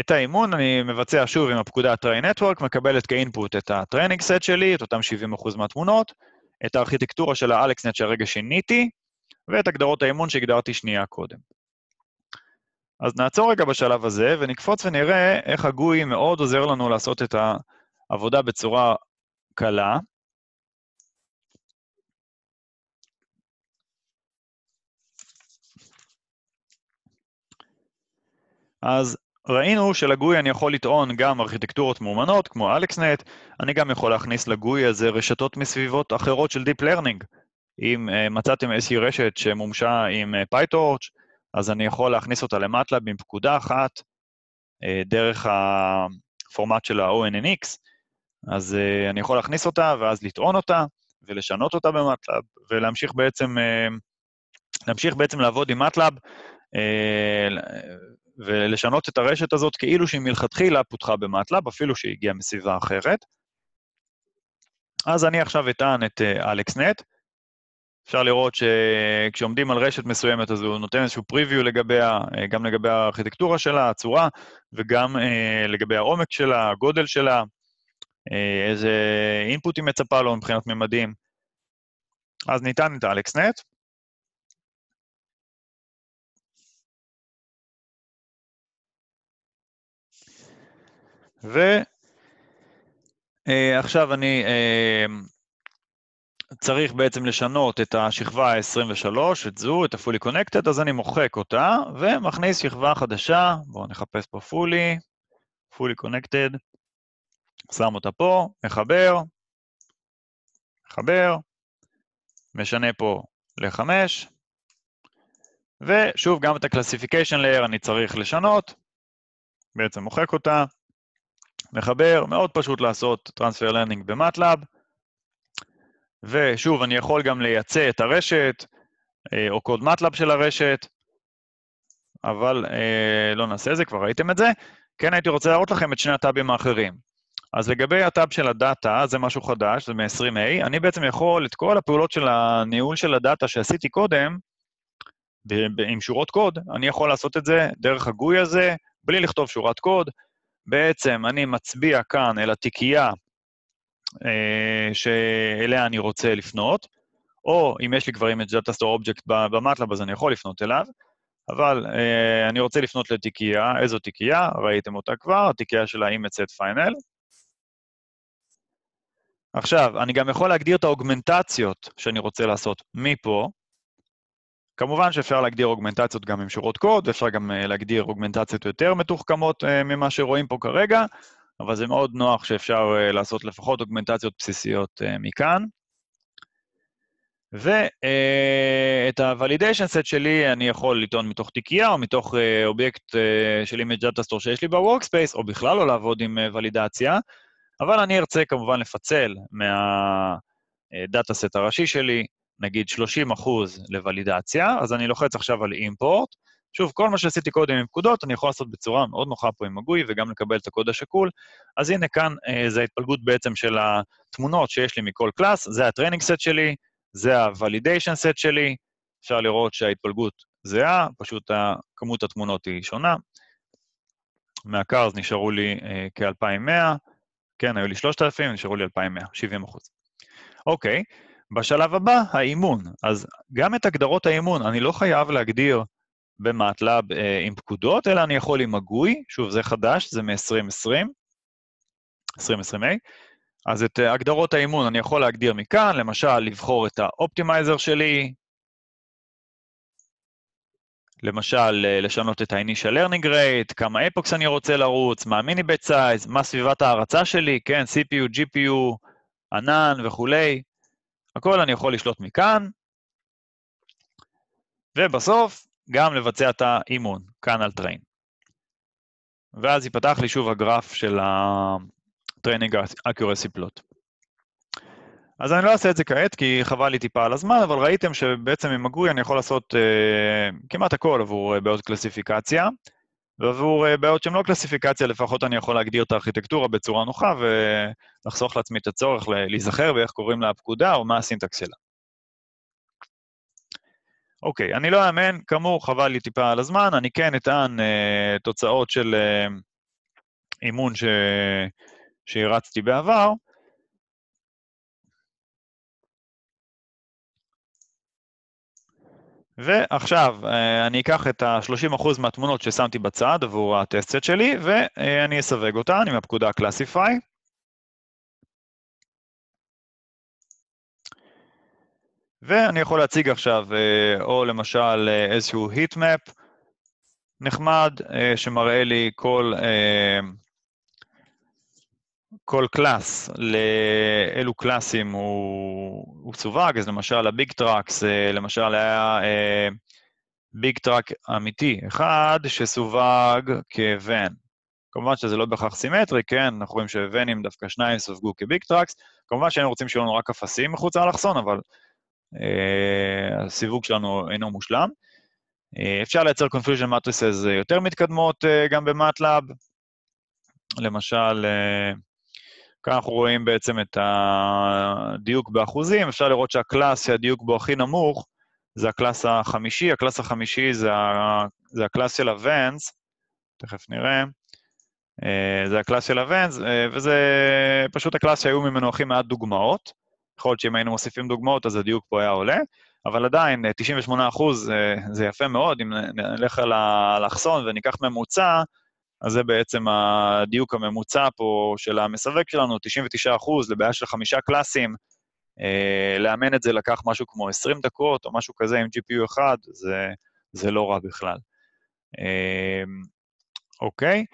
את האימון אני מבצע שוב עם הפקודה Train Network, מקבלת כאינפוט את הטרנינג סט שלי, את אותם 70% מהתמונות, את הארכיטקטורה של האלכסנט שהרגע שיניתי, ואת הגדרות האימון שהגדרתי שנייה קודם. אז נעצור רגע בשלב הזה ונקפוץ ונראה איך הגוי מאוד עוזר לנו לעשות את העבודה בצורה קלה. אז ראינו שלגוי אני יכול לטעון גם ארכיטקטורות מאומנות, כמו אלכסנט, אני גם יכול להכניס לגוי הזה רשתות מסביבות אחרות של Deep Learning. אם uh, מצאתם איזושהי רשת שמומשה עם uh, PyTorch, אז אני יכול להכניס אותה למטלאב עם פקודה אחת, uh, דרך הפורמט של ה-ONNX, אז uh, אני יכול להכניס אותה ואז לטעון אותה ולשנות אותה במטלאב, ולהמשיך בעצם, uh, להמשיך בעצם לעבוד עם מטלאב ולשנות את הרשת הזאת כאילו שהיא מלכתחילה פותחה במטלאב, אפילו שהיא הגיעה מסביבה אחרת. אז אני עכשיו אטען את אה, אלכסנט. אפשר לראות שכשעומדים על רשת מסוימת, אז הוא נותן איזשהו preview לגביה, אה, גם לגבי הארכיטקטורה שלה, הצורה, וגם אה, לגבי העומק שלה, הגודל שלה, איזה אינפוט היא מצפה לו מבחינת ממדים. אז ניתן את אלכסנט, ועכשיו אה, אני אה, צריך בעצם לשנות את השכבה ה-23, את זו, את ה-fully connected, אז אני מוחק אותה ומכניס שכבה חדשה, בואו נחפש פה fully, fully connected, שם אותה פה, מחבר, מחבר, משנה פה ל-5, ושוב, גם את ה-classification layer אני צריך לשנות, בעצם מוחק אותה, מחבר, מאוד פשוט לעשות Transfer Learning במטלאב, ושוב, אני יכול גם לייצא את הרשת, אה, או קוד מטלאב של הרשת, אבל אה, לא נעשה את זה, כבר ראיתם את זה. כן הייתי רוצה להראות לכם את שני הטאבים האחרים. אז לגבי הטאב של הדאטה, זה משהו חדש, זה מ-20A, אני בעצם יכול את כל הפעולות של הניהול של הדאטה שעשיתי קודם, עם שורות קוד, אני יכול לעשות את זה דרך הגוי הזה, בלי לכתוב שורת קוד, בעצם אני מצביע כאן אל התיקייה אה, שאליה אני רוצה לפנות, או אם יש לי כבר image data store אובייקט במטלב, אז אני יכול לפנות אליו, אבל אה, אני רוצה לפנות לתיקייה, איזו תיקייה? ראיתם אותה כבר, התיקייה של ה-image set final. עכשיו, אני גם יכול להגדיר את האוגמנטציות שאני רוצה לעשות מפה, כמובן שאפשר להגדיר אוגמנטציות גם עם שורות קוד, ואפשר גם אה, להגדיר אוגמנטציות יותר מתוחכמות אה, ממה שרואים פה כרגע, אבל זה מאוד נוח שאפשר אה, לעשות לפחות אוגמנטציות בסיסיות מכאן. ואת ה-validation set שלי אני יכול לטעון מתוך תיקייה או מתוך אובייקט של image data store שיש לי ב-workspace, או בכלל לא לעבוד עם ולידציה, אבל אני ארצה כמובן לפצל מה... הדאטה סט הראשי שלי, נגיד 30 אחוז לוולידציה, אז אני לוחץ עכשיו על אימפורט. שוב, כל מה שעשיתי קודם עם פקודות, אני יכול לעשות בצורה מאוד נוחה פה עם הגוי וגם לקבל את הקוד השקול. אז הנה כאן, אה, זו ההתפלגות בעצם של התמונות שיש לי מכל קלאס, זה הטרנינג סט שלי, זה הוולידיישן סט שלי, אפשר לראות שההתפלגות זהה, פשוט כמות התמונות היא שונה. מהקארס נשארו לי אה, כ-2,100, כן, היו לי 3,000, נשארו לי 2,100, 70 אחוז. אוקיי, בשלב הבא, האימון. אז גם את הגדרות האימון, אני לא חייב להגדיר במטלב אה, עם פקודות, אלא אני יכול עם הגוי, שוב, זה חדש, זה מ-2020, 2020A, אז את אה, הגדרות האימון אני יכול להגדיר מכאן, למשל, לבחור את האופטימייזר שלי, למשל, אה, לשנות את ה-initial learning rate, כמה אפוקס אני רוצה לרוץ, מה המיני בית סייז, מה סביבת ההרצה שלי, כן, CPU, GPU, ענן וכולי. הכל אני יכול לשלוט מכאן, ובסוף גם לבצע את האימון, כאן על טריין. ואז ייפתח לי שוב הגרף של ה-Training Accuracy Plot. אז אני לא אעשה את זה כעת, כי חבל לי טיפה על הזמן, אבל ראיתם שבעצם עם הגוי אני יכול לעשות uh, כמעט הכל עבור uh, בעיות קלסיפיקציה. ועבור אה, בעיות שהן לא קלסיפיקציה, לפחות אני יכול להגדיר את הארכיטקטורה בצורה נוחה ולחסוך לעצמי את הצורך להיזכר ואיך קוראים לה הפקודה או מה הסינטקס שלה. אוקיי, אני לא אאמן, כאמור, חבל לי טיפה על הזמן, אני כן אטען אה, תוצאות של אה, אימון ש... שהרצתי בעבר, ועכשיו אה, אני אקח את ה-30% מהתמונות ששמתי בצד עבור הטסט סט שלי, ואני אסווג אותן עם הפקודה Classify. ואני יכול להציג עכשיו, אה, או למשל אה, איזשהו heat map נחמד, שמראה לי כל כל קלאס, לאילו קלאסים הוא, הוא סווג, אז למשל הביג טראקס, אה, למשל היה אה, ביג טראק אמיתי אחד שסווג כוון. כמובן שזה לא בהכרח סימטרי, כן, אנחנו רואים שוונים דווקא שניים סווגו כביג טראקס, כמובן שהיינו רוצים שיהיו לנו רק אפסים מחוץ לאלכסון, אבל אה, הסיווג שלנו אינו מושלם. אה, אפשר לייצר confusion מטריסס יותר מתקדמות אה, גם במטלאב, למשל, אה, כאן אנחנו רואים בעצם את הדיוק באחוזים, אפשר לראות שהקלאס שהדיוק בו הכי נמוך זה הקלאס החמישי, הקלאס החמישי זה, זה הקלאס של הוונס, תכף נראה, אה, זה הקלאס של הוונס, אה, וזה פשוט הקלאס שהיו ממנו הכי מעט דוגמאות. יכול להיות שאם היינו מוסיפים דוגמאות אז הדיוק פה היה עולה, אבל עדיין, 98 אה, אחוז זה יפה מאוד, אם נלך על האלכסון וניקח ממוצע, אז זה בעצם הדיוק הממוצע פה של המסווג שלנו, 99 אחוז לבעיה של חמישה קלאסים. אה, לאמן את זה לקח משהו כמו 20 דקות או משהו כזה עם GPU אחד, זה, זה לא רע בכלל. אה, אוקיי?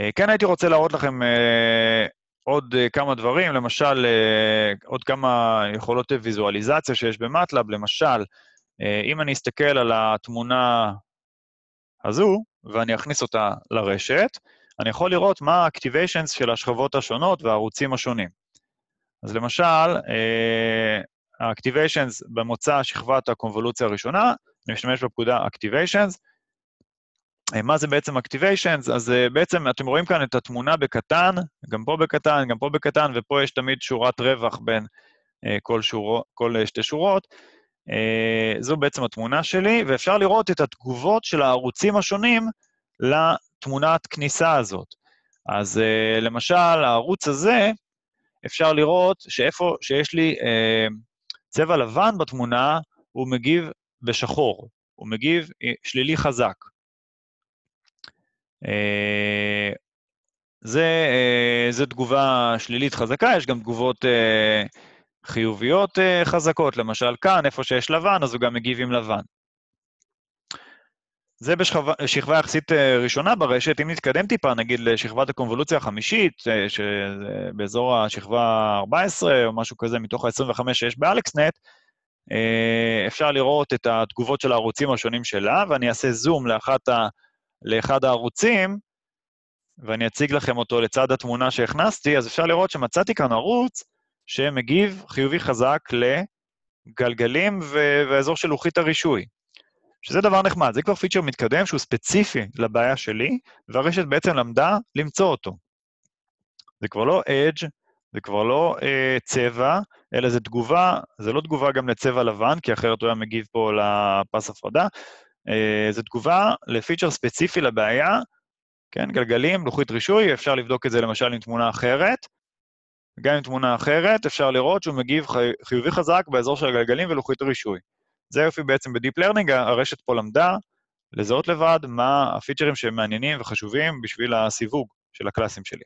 אה, כן הייתי רוצה להראות לכם אה, עוד אה, כמה דברים, למשל, אה, עוד כמה יכולות ויזואליזציה שיש במטלאב, למשל, אה, אם אני אסתכל על התמונה הזו, ואני אכניס אותה לרשת, אני יכול לראות מה ה-activations של השכבות השונות והערוצים השונים. אז למשל, ה-activations אה, במוצא שכבת הקונבולוציה הראשונה, אני משתמש בפקודה activations. אה, מה זה בעצם activations? אז אה, בעצם אתם רואים כאן את התמונה בקטן, גם פה בקטן, גם פה בקטן, ופה יש תמיד שורת רווח בין כל, שורו, כל שתי שורות. אה, זו בעצם התמונה שלי, ואפשר לראות את התגובות של הערוצים השונים לתמונת כניסה הזאת. אז uh, למשל, הערוץ הזה, אפשר לראות שאיפה שיש לי uh, צבע לבן בתמונה, הוא מגיב בשחור, הוא מגיב שלילי חזק. Uh, זה, זה תגובה שלילית חזקה, יש גם תגובות Uh, חיוביות אה, חזקות, למשל כאן, איפה שיש לבן, אז הוא גם מגיב עם לבן. זה בשכבה יחסית אה, ראשונה ברשת, אם נתקדם טיפה, נגיד לשכבת הקונבולוציה החמישית, אה, שבאזור השכבה ה-14 או משהו כזה, מתוך ה-25 שיש באלכסנט, אפשר לראות את התגובות של הערוצים השונים שלה, ואני אעשה זום לאחת ה... לאחד הערוצים, ואני אציג לכם אותו לצד התמונה שהכנסתי, אז אפשר לראות שמצאתי כאן ערוץ שמגיב חיובי חזק לגלגלים ו- והאזור של לוחית הרישוי. שזה דבר נחמד, זה כבר פיצ'ר מתקדם שהוא ספציפי לבעיה שלי, והרשת בעצם למדה למצוא אותו. זה כבר לא אדג', זה כבר לא אה, צבע, אלא זה תגובה, זה לא תגובה גם לצבע לבן, כי אחרת הוא היה מגיב פה לפס הפרדה, אה, זה תגובה לפיצ'ר ספציפי לבעיה, כן, גלגלים, לוחית רישוי, אפשר לבדוק את זה למשל עם תמונה אחרת, וגם עם תמונה אחרת, אפשר לראות שהוא מגיב חי... חיובי חזק באזור של הגלגלים ולוחית הרישוי. זה יופי בעצם בדיפ לרנינג, הרשת פה למדה לזהות לבד מה הפיצ'רים שמעניינים וחשובים בשביל הסיווג של הקלאסים שלי.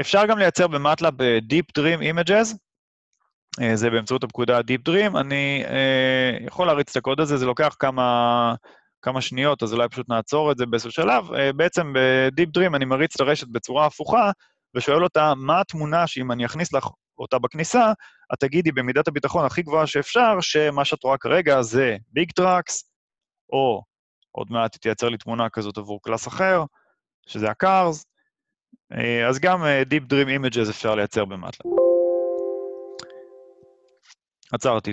אפשר גם לייצר במטלאב אה, Deep Dream Images, אה, זה באמצעות הפקודה Deep Dream. אני אה, יכול להריץ את הקוד הזה, זה לוקח כמה, כמה שניות, אז אולי פשוט נעצור את זה באיזשהו שלב. אה, בעצם ב-Deep Dream אני מריץ את הרשת בצורה הפוכה, ושואל אותה, מה התמונה שאם אני אכניס לך אותה בכניסה, את תגידי במידת הביטחון הכי גבוהה שאפשר, שמה שאת רואה כרגע זה ביג טראקס, או עוד מעט תייצר לי תמונה כזאת עבור קלאס אחר, שזה הקארס. אה, אז גם אה, Deep Dream Images אפשר לייצר במטלה. עצרתי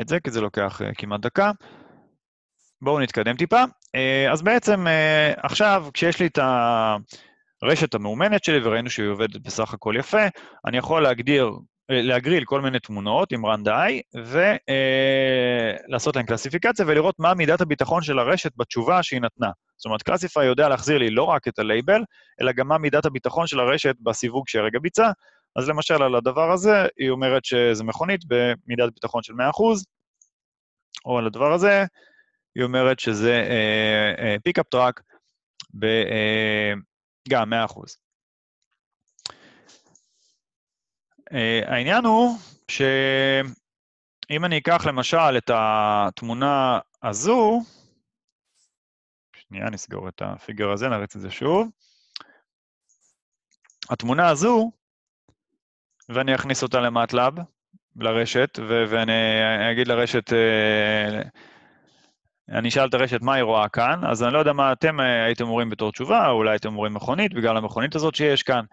את זה, כי זה לוקח אה, כמעט דקה. בואו נתקדם טיפה. אז בעצם עכשיו, כשיש לי את ה... הרשת המאומנת שלי, וראינו שהיא עובדת בסך הכל יפה, אני יכול להגדיר, להגריל כל מיני תמונות עם רנדאי, ולעשות אה, להן קלסיפיקציה ולראות מה מידת הביטחון של הרשת בתשובה שהיא נתנה. זאת אומרת, קלאסיפיי יודע להחזיר לי לא רק את הלייבל, אלא גם מה מידת הביטחון של הרשת בסיווג שהרגע ביצע. אז למשל, על הדבר הזה, היא אומרת שזה מכונית במידת ביטחון של 100%, או על הדבר הזה, היא אומרת שזה פיקאפ אה, טראק אה, גם, מאה אחוז. אה, העניין הוא שאם אני אקח למשל את התמונה הזו, שנייה נסגור את הפיגר הזה, נריץ את זה שוב. התמונה הזו, ואני אכניס אותה למטלאב, לרשת, ואני אגיד לרשת אה, אני אשאל את הרשת מה היא רואה כאן, אז אני לא יודע מה אתם אה, הייתם אומרים בתור תשובה, אולי הייתם אומרים מכונית, בגלל המכונית הזאת שיש כאן.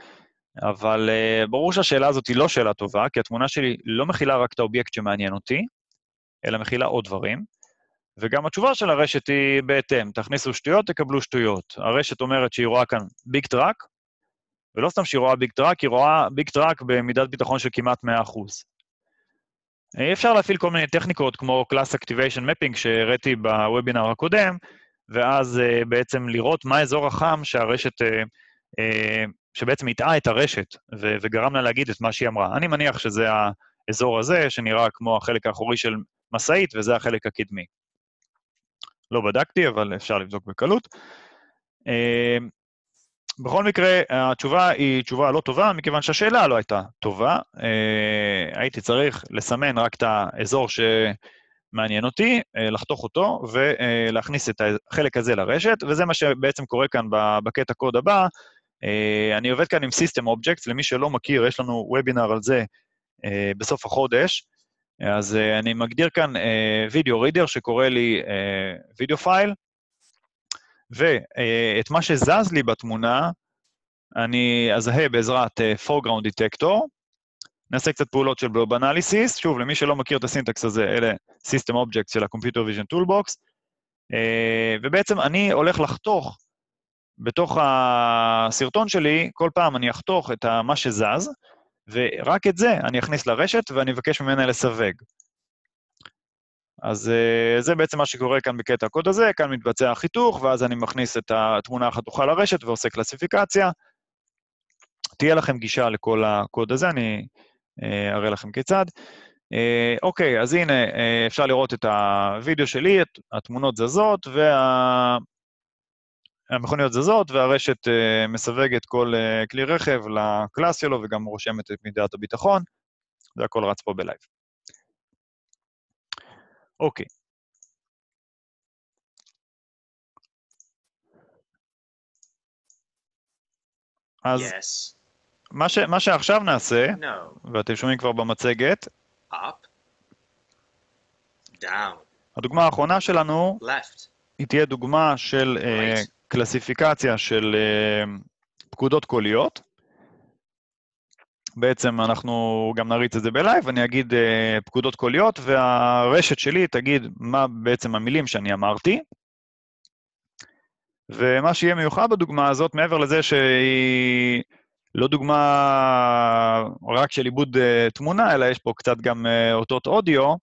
אבל אה, ברור שהשאלה הזאת היא לא שאלה טובה, כי התמונה שלי לא מכילה רק את האובייקט שמעניין אותי, אלא מכילה עוד דברים. וגם התשובה של הרשת היא בהתאם, תכניסו שטויות, תקבלו שטויות. הרשת אומרת שהיא רואה כאן ביג טראק, ולא סתם שהיא רואה ביג טראק, היא רואה ביג טראק במידת ביטחון של כמעט 100%. אה, אפשר להפעיל כל מיני טכניקות כמו Class Activation Mapping שהראיתי בוובינר הקודם, ואז אה, בעצם לראות מה האזור החם שהרשת, אה, שבעצם הטעה את הרשת וגרם לה להגיד את מה שהיא אמרה. אני מניח שזה האזור הזה, שנראה כמו החלק האחורי של משאית, וזה החלק הקדמי. לא בדקתי, אבל אפשר לבדוק בקלות. בכל מקרה, התשובה היא תשובה לא טובה, מכיוון שהשאלה לא הייתה טובה. אה, הייתי צריך לסמן רק את האזור שמעניין אותי, אה, לחתוך אותו ולהכניס את החלק הזה לרשת, וזה מה שבעצם קורה כאן בקטע קוד הבא. אה, אני עובד כאן עם System Objects, למי שלא מכיר, יש לנו וובינר על זה בסוף החודש. אז אני מגדיר כאן וידאו רידר שקורא לי וידאו פייל, ואת מה שזז לי בתמונה, אני אזהה בעזרת אה, foreground detector, נעשה קצת פעולות של בלוב אנליסיס, שוב, למי שלא מכיר את הסינטקס הזה, אלה System Objects של ה-Computer Vision Toolbox, אה, ובעצם אני הולך לחתוך בתוך הסרטון שלי, כל פעם אני אחתוך את מה שזז, ורק את זה אני אכניס לרשת ואני אבקש ממנה לסווג. אז אה, זה בעצם מה שקורה כאן בקטע הקוד הזה, כאן מתבצע החיתוך, ואז אני מכניס את התמונה החתוכה לרשת ועושה קלסיפיקציה. תהיה לכם גישה לכל הקוד הזה, אני אה, אראה לכם כיצד. אה, אוקיי, אז הנה, אפשר לראות את הווידאו שלי, את התמונות זזות, וה... המכוניות זזות והרשת uh, מסווגת כל uh, כלי רכב לקלאס שלו וגם רושמת את מידת הביטחון. זה הכל רץ פה בלייב. אוקיי. אז yes. מה, ש, מה שעכשיו נעשה, no. ואתם שומעים כבר במצגת, Up. Down. הדוגמה האחרונה שלנו, Left. היא תהיה דוגמה של אה, right. uh, קלסיפיקציה של uh, פקודות קוליות. בעצם אנחנו גם נריץ את זה בלייב, אני אגיד אה, פקודות קוליות, והרשת שלי תגיד מה בעצם המילים שאני אמרתי. ומה שיהיה מיוחד בדוגמה הזאת, מעבר לזה שהיא לא דוגמה רק של עיבוד אה, תמונה, אלא יש פה קצת גם אה, אותות אודיו,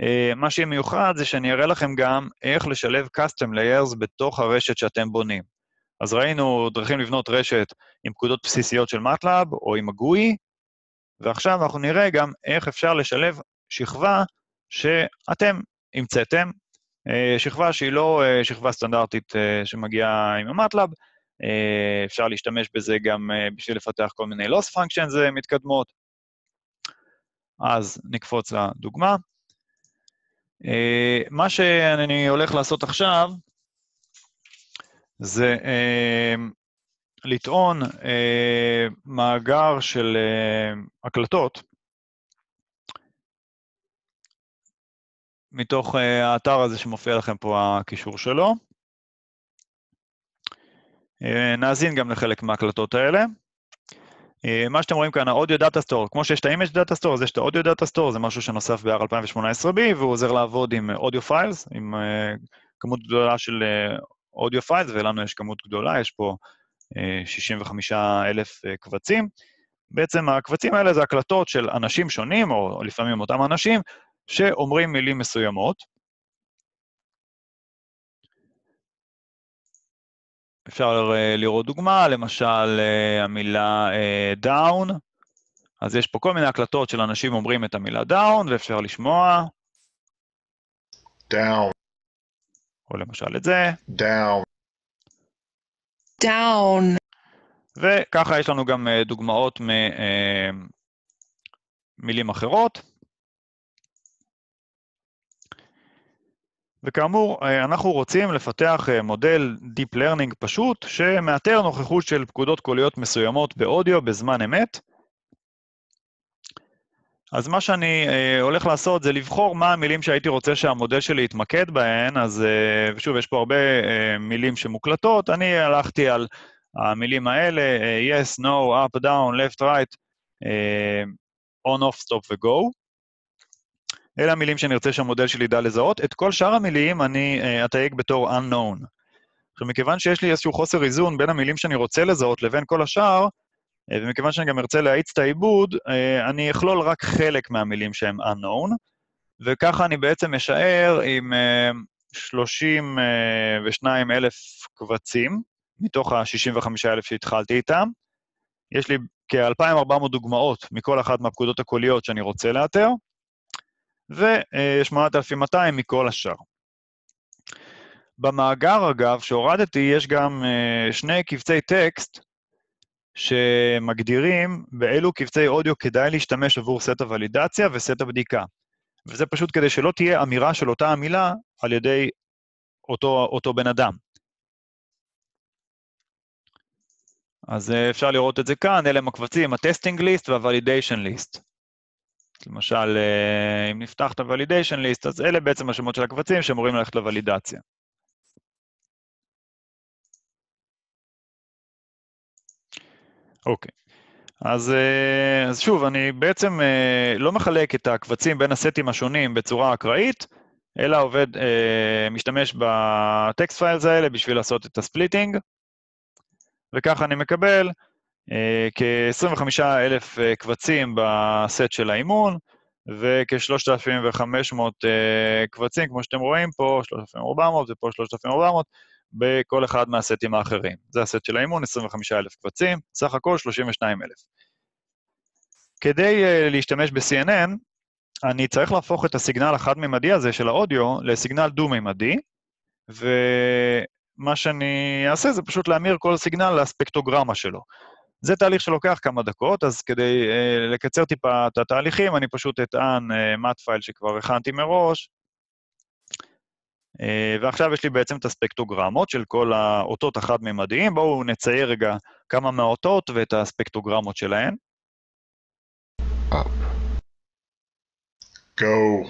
אה, מה שיהיה מיוחד זה שאני אראה לכם גם איך לשלב custom layers בתוך הרשת שאתם בונים. אז ראינו דרכים לבנות רשת עם פקודות בסיסיות של מטלאב או עם הגוי, ועכשיו אנחנו נראה גם איך אפשר לשלב שכבה שאתם המצאתם, אה, שכבה שהיא לא אה, שכבה סטנדרטית אה, שמגיעה עם המטלאב, אפשר להשתמש בזה גם בשביל לפתח כל מיני loss functions מתקדמות. אז נקפוץ לדוגמה. מה שאני הולך לעשות עכשיו, זה לטעון אה, מאגר של אה, הקלטות מתוך אה, האתר הזה שמופיע לכם פה הקישור שלו. אה, נאזין גם לחלק מההקלטות האלה. אה, מה שאתם רואים כאן, ה-Audio Data Store, כמו שיש את ה-Image Data Store, אז יש את ה-Audio Data Store, זה משהו שנוסף ב-R2018B, והוא עוזר לעבוד עם אה, Audio Files, עם אה, כמות גדולה של אודיו אה, Files, ולנו יש כמות גדולה, יש פה... 65 אה, אלף אה, קבצים. בעצם הקבצים האלה זה הקלטות של אנשים שונים, או לפעמים אותם אנשים, שאומרים מילים מסוימות. אפשר אה, לראות דוגמה, למשל המילה דאון, אז יש פה כל מיני הקלטות של אנשים אומרים את המילה דאון, ואפשר לשמוע. דאון. או למשל את זה. דאון. down. וככה יש לנו גם אה, דוגמאות ממילים אה, אחרות. וכאמור, אה, אנחנו רוצים לפתח מודל Deep Learning פשוט, שמאתר נוכחות של פקודות קוליות מסוימות באודיו בזמן אמת, אז מה שאני אה, הולך לעשות זה לבחור מה המילים שהייתי רוצה שהמודל שלי יתמקד בהן, אז אה, שוב, יש פה הרבה אה, מילים שמוקלטות, אני הלכתי על המילים האלה, אה, yes, no, up, down, left, right, אה, on, off, stop ו-go. אלה המילים שאני ארצה שהמודל שלי ידע לזהות. את כל שאר המילים אני אה, אתייג בתור unknown. עכשיו, מכיוון שיש לי איזשהו חוסר איזון בין המילים שאני רוצה לזהות לבין כל השאר, אה, ומכיוון שאני גם ארצה להאיץ את העיבוד, אה, אני אכלול רק חלק מהמילים שהם unknown, וככה אני בעצם אשאר עם 32 אה, אלף קבצים, מתוך ה-65 אלף שהתחלתי איתם. יש לי כ-2,400 דוגמאות מכל אחת מהפקודות הקוליות שאני רוצה לאתר, ו-8,200 מכל השאר. במאגר, אגב, שהורדתי, יש גם שני קבצי טקסט שמגדירים באילו קבצי אודיו כדאי להשתמש עבור סט הוולידציה וסט הבדיקה. וזה פשוט כדי שלא תהיה אמירה של אותה המילה על ידי אותו, אותו בן אדם. אז אה, אפשר לראות את זה כאן, אלה הם הקבצים, ה-Testing List וה-Validation List. למשל, אה, אם נפתח את ה-Validation List, אז אלה בעצם השמות של הקבצים שאמורים ללכת לוולידציה. אוקיי. אז, אה, אז שוב, אני בעצם אה, לא מחלק את הקבצים בין הסטים השונים בצורה אקראית, אלא עובד, אה, משתמש בטקסט פיילס האלה בשביל לעשות את הספליטינג, וככה אני מקבל כ-25 אלף קבצים בסט של האימון, וכ-3,500 קבצים, כמו שאתם רואים פה, 3,400 ופה 3,400, בכל אחד מהסטים האחרים. זה הסט של האימון, 25,000 קבצים, סך הכל 32,000. כדי uh, להשתמש ב-CNN, אני צריך להפוך את הסיגנל החד מימדי הזה של האודיו לסיגנל דו מימדי ומה שאני אעשה זה פשוט להמיר כל סיגנל לאספקטוגרמה שלו. זה תהליך שלוקח כמה דקות, אז כדי uh, לקצר טיפה את התהליכים, אני פשוט אטען אה, מט פייל שכבר הכנתי מראש, אה, ועכשיו יש לי בעצם את הספקטוגרמות של כל האותות החד-ממדיים. בואו נצייר רגע כמה מהאותות ואת הספקטוגרמות שלהן. Up. Go.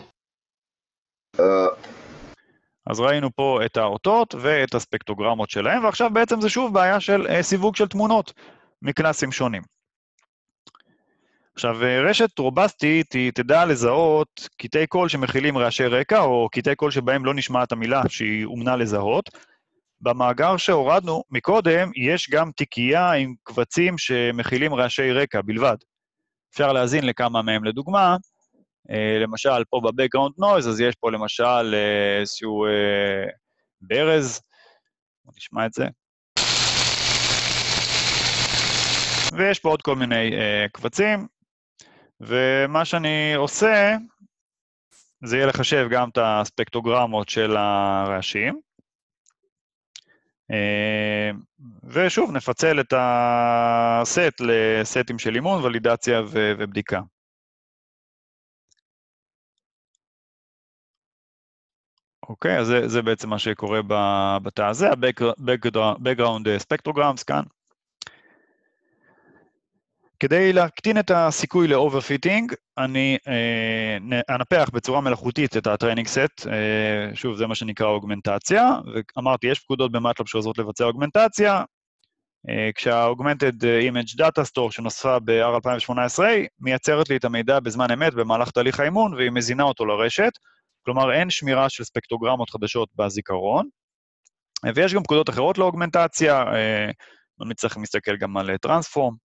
Up. אז ראינו פה את האותות ואת הספקטוגרמות שלהם, ועכשיו בעצם זה שוב בעיה של אה, סיווג של תמונות מקלאסים שונים. עכשיו, אה, רשת רובסטית היא תדע לזהות קטעי קול שמכילים רעשי רקע, או קטעי קול שבהם לא נשמעת המילה שהיא אומנה לזהות. במאגר שהורדנו מקודם, יש גם תיקייה עם קבצים שמכילים רעשי רקע בלבד. אפשר להאזין לכמה מהם לדוגמה. אה, למשל, פה ב-Background Noise, אז יש פה למשל אה, איזשהו אה, ברז, בוא נשמע את זה. ויש פה עוד כל מיני אה, קבצים. ומה שאני עושה, זה יהיה לחשב גם את הספקטוגרמות של הרעשים. אה, ושוב, נפצל את הסט לסטים של אימון, ולידציה ו- ובדיקה. אוקיי, אז זה, זה בעצם מה שקורה בתא הזה, ה-Background אה, Spectrograms כאן. כדי להקטין את הסיכוי לאוברפיטינג, אני אה, אנפח בצורה מלאכותית את הטריינינג סט, אה, שוב, זה מה שנקרא אוגמנטציה, ואמרתי, יש פקודות במטלאפ שעוזרות לבצע אוגמנטציה, אה, כשהאוגמנטד אימג' דאטה סטור שנוספה ב r 2018 מייצרת לי את המידע בזמן אמת במהלך תהליך האימון, והיא מזינה אותו לרשת, כלומר אין שמירה של ספקטרוגרמות חדשות בזיכרון, אה, ויש גם פקודות אחרות לאוגמנטציה, אה, אני צריך להסתכל גם על טרנספורם, אה,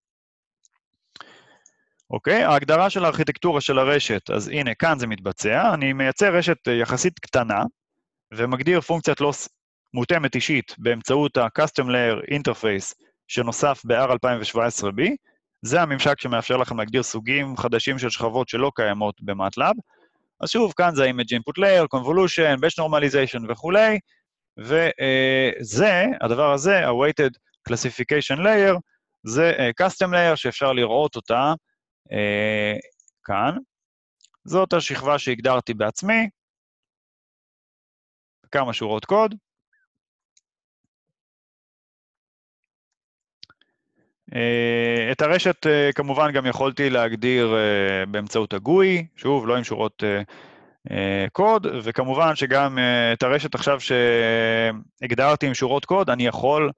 אוקיי? ההגדרה של הארכיטקטורה של הרשת, אז הנה, כאן זה מתבצע. אני מייצר רשת אה, יחסית קטנה, ומגדיר פונקציית לוס מותאמת אישית באמצעות ה-custom layer interface שנוסף ב-R 2017B. זה הממשק שמאפשר לכם להגדיר סוגים חדשים של שכבות שלא קיימות במטלאב. אז שוב, כאן זה ה image input layer, convolution, Bash normalization וכולי, וזה, אה, הדבר הזה, ה-weighted classification layer, זה אה, custom layer שאפשר לראות אותה אה, כאן. זאת השכבה שהגדרתי בעצמי, כמה שורות קוד. אה, את הרשת אה, כמובן גם יכולתי להגדיר באמצעות הגוי, שוב, לא עם שורות קוד, וכמובן שגם את הרשת עכשיו שהגדרתי עם שורות קוד, אני יכול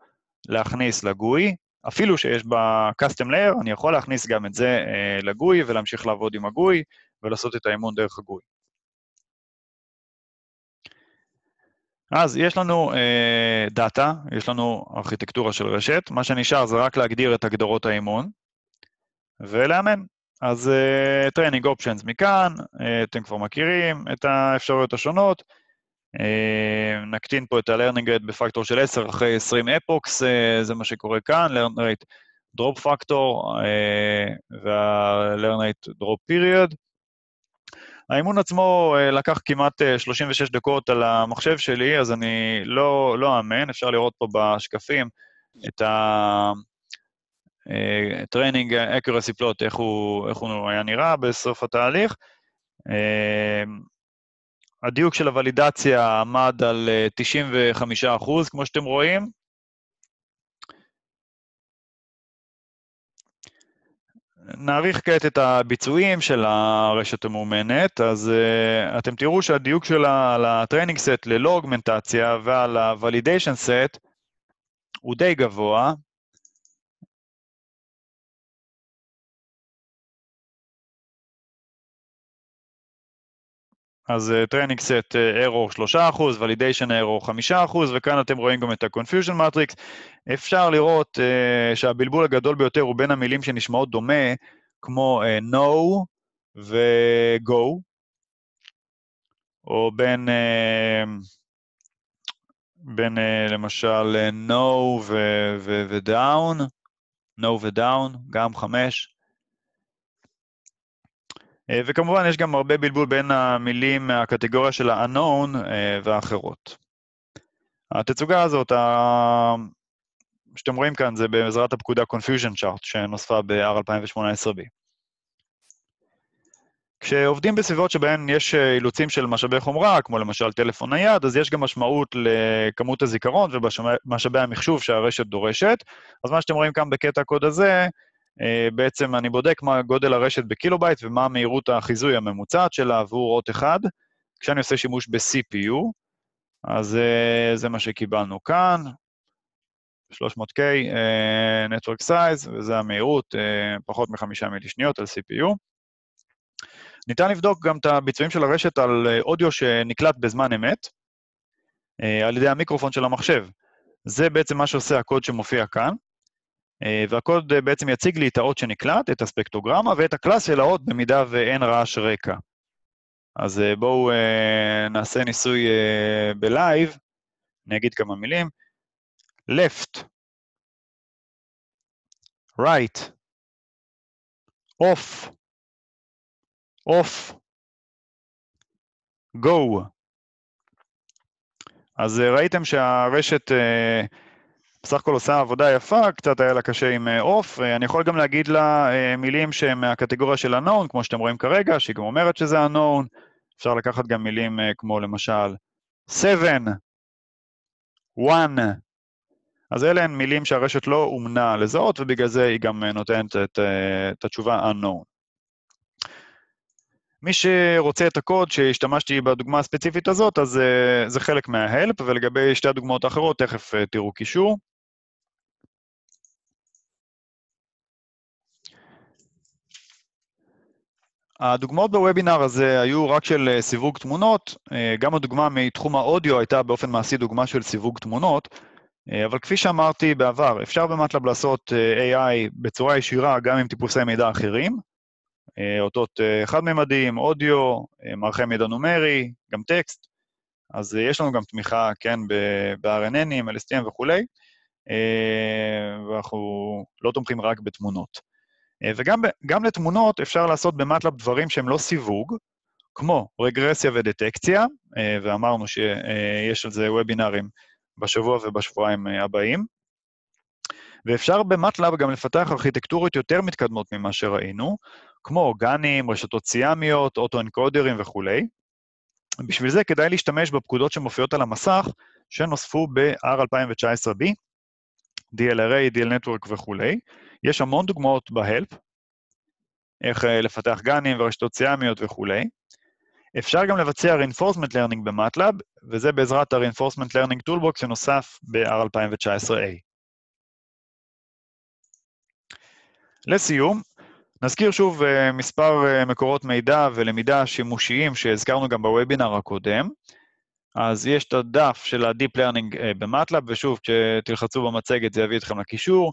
להכניס לגוי, אפילו שיש בה custom layer, אני יכול להכניס גם את זה אה, לגוי ולהמשיך לעבוד עם הגוי ולעשות את האימון דרך הגוי. אז יש לנו אה, דאטה, יש לנו ארכיטקטורה של רשת, מה שנשאר זה רק להגדיר את הגדרות האימון ולאמן. אז טריינינג אה, Training Options מכאן, uh, אתם כבר מכירים את האפשרויות השונות, אה, נקטין פה את ה-learning rate בפקטור של 10 אחרי 20 אפוקס, אה, זה מה שקורה כאן, learn rate drop factor אה, וה-learn rate drop period. האימון עצמו לקח כמעט 36 דקות על המחשב שלי, אז אני לא, לא אאמן, אפשר לראות פה בשקפים את ה... טריינינג accuracy plot, איך הוא, איך הוא היה נראה בסוף התהליך. הדיוק של הוולידציה עמד על 95 אה, כמו שאתם רואים. נעריך כעת את הביצועים של הרשת המאומנת, אז uh, אתם תראו שהדיוק שלה על הטריינינג סט ללא אוגמנטציה ועל ה-validation סט הוא די גבוה, אז אה, טרנינג סט ארור 3%, ולידיישן ארור 5%, וכאן אתם רואים גם את ה-confusion matrix. אפשר לראות uh, שהבלבול הגדול ביותר הוא בין המילים שנשמעות דומה, כמו uh, אה, no ו-go, או בין, uh, בין uh, למשל uh, no ו-down, no ו-down, גם 5. אה, וכמובן, יש גם הרבה בלבול בין המילים מהקטגוריה אה, של ה-unknown אה, והאחרות. התצוגה הזאת, ה... שאתם רואים כאן, זה בעזרת הפקודה Confusion Chart שנוספה ב-R2018B. כשעובדים בסביבות שבהן יש אילוצים של משאבי חומרה, כמו למשל טלפון נייד, אז יש גם משמעות לכמות הזיכרון ובמשאבי המחשוב שהרשת דורשת. אז מה שאתם רואים כאן בקטע הקוד הזה, אה, בעצם אני בודק מה גודל הרשת בקילובייט ומה מהירות החיזוי הממוצעת שלה עבור אות אחד, כשאני עושה שימוש ב-CPU, אז אה, זה מה שקיבלנו כאן, 300K אה, network size, וזה המהירות, פחות מחמישה מילי שניות על CPU. ניתן לבדוק גם את הביצועים של הרשת על אודיו שנקלט בזמן אמת, על ידי המיקרופון של המחשב. זה בעצם מה שעושה הקוד שמופיע כאן. אה, והקוד אה, בעצם יציג לי את האות שנקלט, את הספקטרוגרמה ואת הקלאס של האות במידה ואין רעש רקע. אז אה, בואו נעשה ניסוי בלייב, אני אגיד כמה מילים. left, right, off, off, go. אז ראיתם שהרשת... Uh, בסך הכל עושה עבודה יפה, קצת היה לה קשה עם אה, עוף. אה, אני יכול גם להגיד לה אה, מילים שהן מהקטגוריה של unknown, כמו שאתם רואים כרגע, שהיא גם אומרת שזה unknown. אפשר לקחת גם מילים כמו למשל 7, 1. אז אלה הן מילים שהרשת לא אומנה לזהות, ובגלל זה היא גם נותנת את, את התשובה unknown. מי שרוצה את הקוד שהשתמשתי בדוגמה הספציפית הזאת, אז זה חלק מה-help, ולגבי שתי הדוגמאות האחרות תכף תראו קישור. הדוגמאות בוובינר הזה היו רק של אה, סיווג תמונות, אה, גם הדוגמה מתחום האודיו הייתה באופן מעשי דוגמה של סיווג תמונות, אה, אבל כפי שאמרתי בעבר, אפשר במטלב לעשות AI בצורה ישירה גם עם טיפוסי מידע אחרים, אותות חד-ממדיים, אודיו, מערכי מידע נומרי, גם טקסט, אז יש לנו גם תמיכה, כן, ב-RNNים, LSTM וכולי, ואנחנו לא תומכים רק בתמונות. אה, וגם לתמונות אפשר לעשות במטלאפ דברים שהם לא סיווג, כמו רגרסיה ודטקציה, אה, ואמרנו שיש אה, על זה וובינארים בשבוע ובשבועיים הבאים. ואפשר במטלאב גם לפתח ארכיטקטורות יותר מתקדמות ממה שראינו, כמו אורגנים, רשתות סיאמיות, אוטו-אנקודרים וכולי. בשביל זה כדאי להשתמש בפקודות שמופיעות על המסך, שנוספו ב-R 2019B, DLRA, DL Network וכולי. יש המון דוגמאות בהלפ, איך אה, לפתח גנים ורשתות סיאמיות וכולי. אפשר גם לבצע reinforcement learning במטלאב, וזה בעזרת ה-reinforcement learning toolbox שנוסף ב-R2019A. לסיום, נזכיר שוב אה, מספר אה, מקורות מידע ולמידה שימושיים שהזכרנו גם בוובינר הקודם. אז יש את הדף של ה-Deep Learning במטלאב, ושוב, כשתלחצו במצגת זה יביא אתכם לקישור.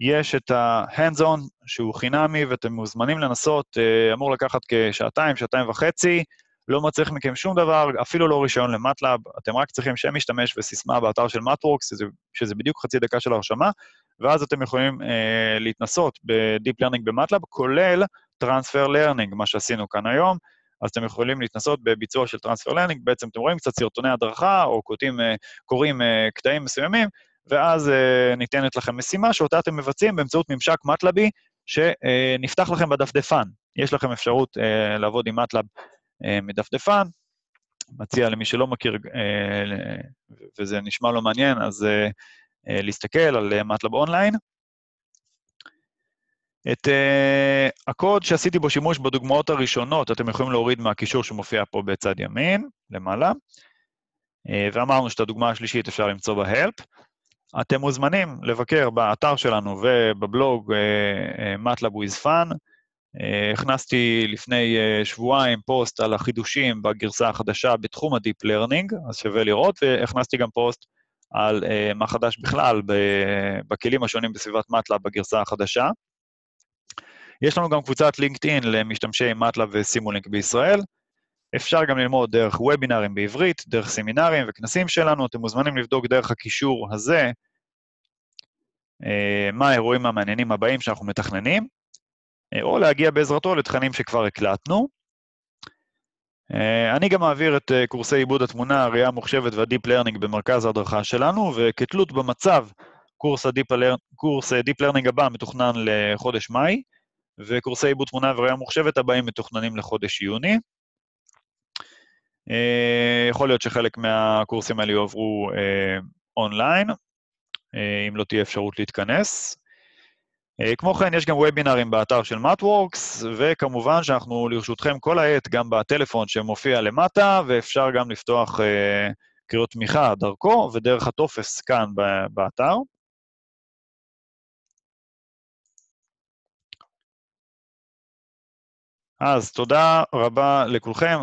יש את ה hands שהוא חינמי ואתם מוזמנים לנסות, אה, אמור לקחת כשעתיים, שעתיים וחצי, לא מצריך מכם שום דבר, אפילו לא רישיון למטלאב, אתם רק צריכים שם משתמש וסיסמה באתר של מטוורקס, שזה, שזה בדיוק חצי דקה של הרשמה, ואז אתם יכולים אה, להתנסות בדיפ לרנינג במטלאב, כולל טרנספר לרנינג, מה שעשינו כאן היום, אז אתם יכולים להתנסות בביצוע של טרנספר לרנינג, בעצם אתם רואים קצת סרטוני הדרכה, או קוטעים, אה, קוראים אה, קטעים מסוימים, ואז אה, ניתנת לכם משימה שאותה אתם מבצעים באמצעות ממשק מטלבי שנפתח לכם בדפדפן. יש לכם אפשרות אה, לעבוד עם מטלב אה, מדפדפן, מציע למי שלא מכיר אה, וזה נשמע לא מעניין, אז אה, אה, להסתכל על אה, מטלב אונליין. את uh, הקוד שעשיתי בו שימוש בדוגמאות הראשונות, אתם יכולים להוריד מהקישור שמופיע פה בצד ימין, למעלה, uh, ואמרנו שאת הדוגמה השלישית אפשר למצוא ב-Help. אתם מוזמנים לבקר באתר שלנו ובבלוג מטלאב וויז פאן. הכנסתי לפני אה, שבועיים פוסט על החידושים בגרסה החדשה בתחום ה-Deep Learning, אז שווה לראות, והכנסתי גם פוסט על אה, מה חדש בכלל בכלים השונים בסביבת MATLAB בגרסה החדשה. יש לנו גם קבוצת לינקדאין למשתמשי MATLAB וסימולינק בישראל. אפשר גם ללמוד דרך וובינארים בעברית, דרך סמינרים וכנסים שלנו, אתם מוזמנים לבדוק דרך הקישור הזה אה, מה האירועים המעניינים הבאים שאנחנו מתכננים, אה, או להגיע בעזרתו לתכנים שכבר הקלטנו. אה, אני גם מעביר את קורסי עיבוד התמונה, הראייה המוחשבת והדיפ לרנינג במרכז ההדרכה שלנו, וכתלות במצב, קורס הדיפ, לר... קורס הדיפ לרנינג הבא מתוכנן לחודש מאי, וקורסי עיבוד תמונה וראייה מוחשבת הבאים מתוכננים לחודש יוני. אה, יכול להיות שחלק מהקורסים האלה יועברו אה, אונליין, אה, אם לא תהיה אפשרות להתכנס. כמו כן, יש גם וובינרים באתר של מאטוורקס, וכמובן שאנחנו לרשותכם כל העת, גם בטלפון שמופיע למטה, ואפשר גם לפתוח קריאות תמיכה דרכו ודרך הטופס כאן באתר. אז תודה רבה לכולכם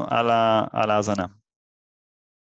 על ההאזנה.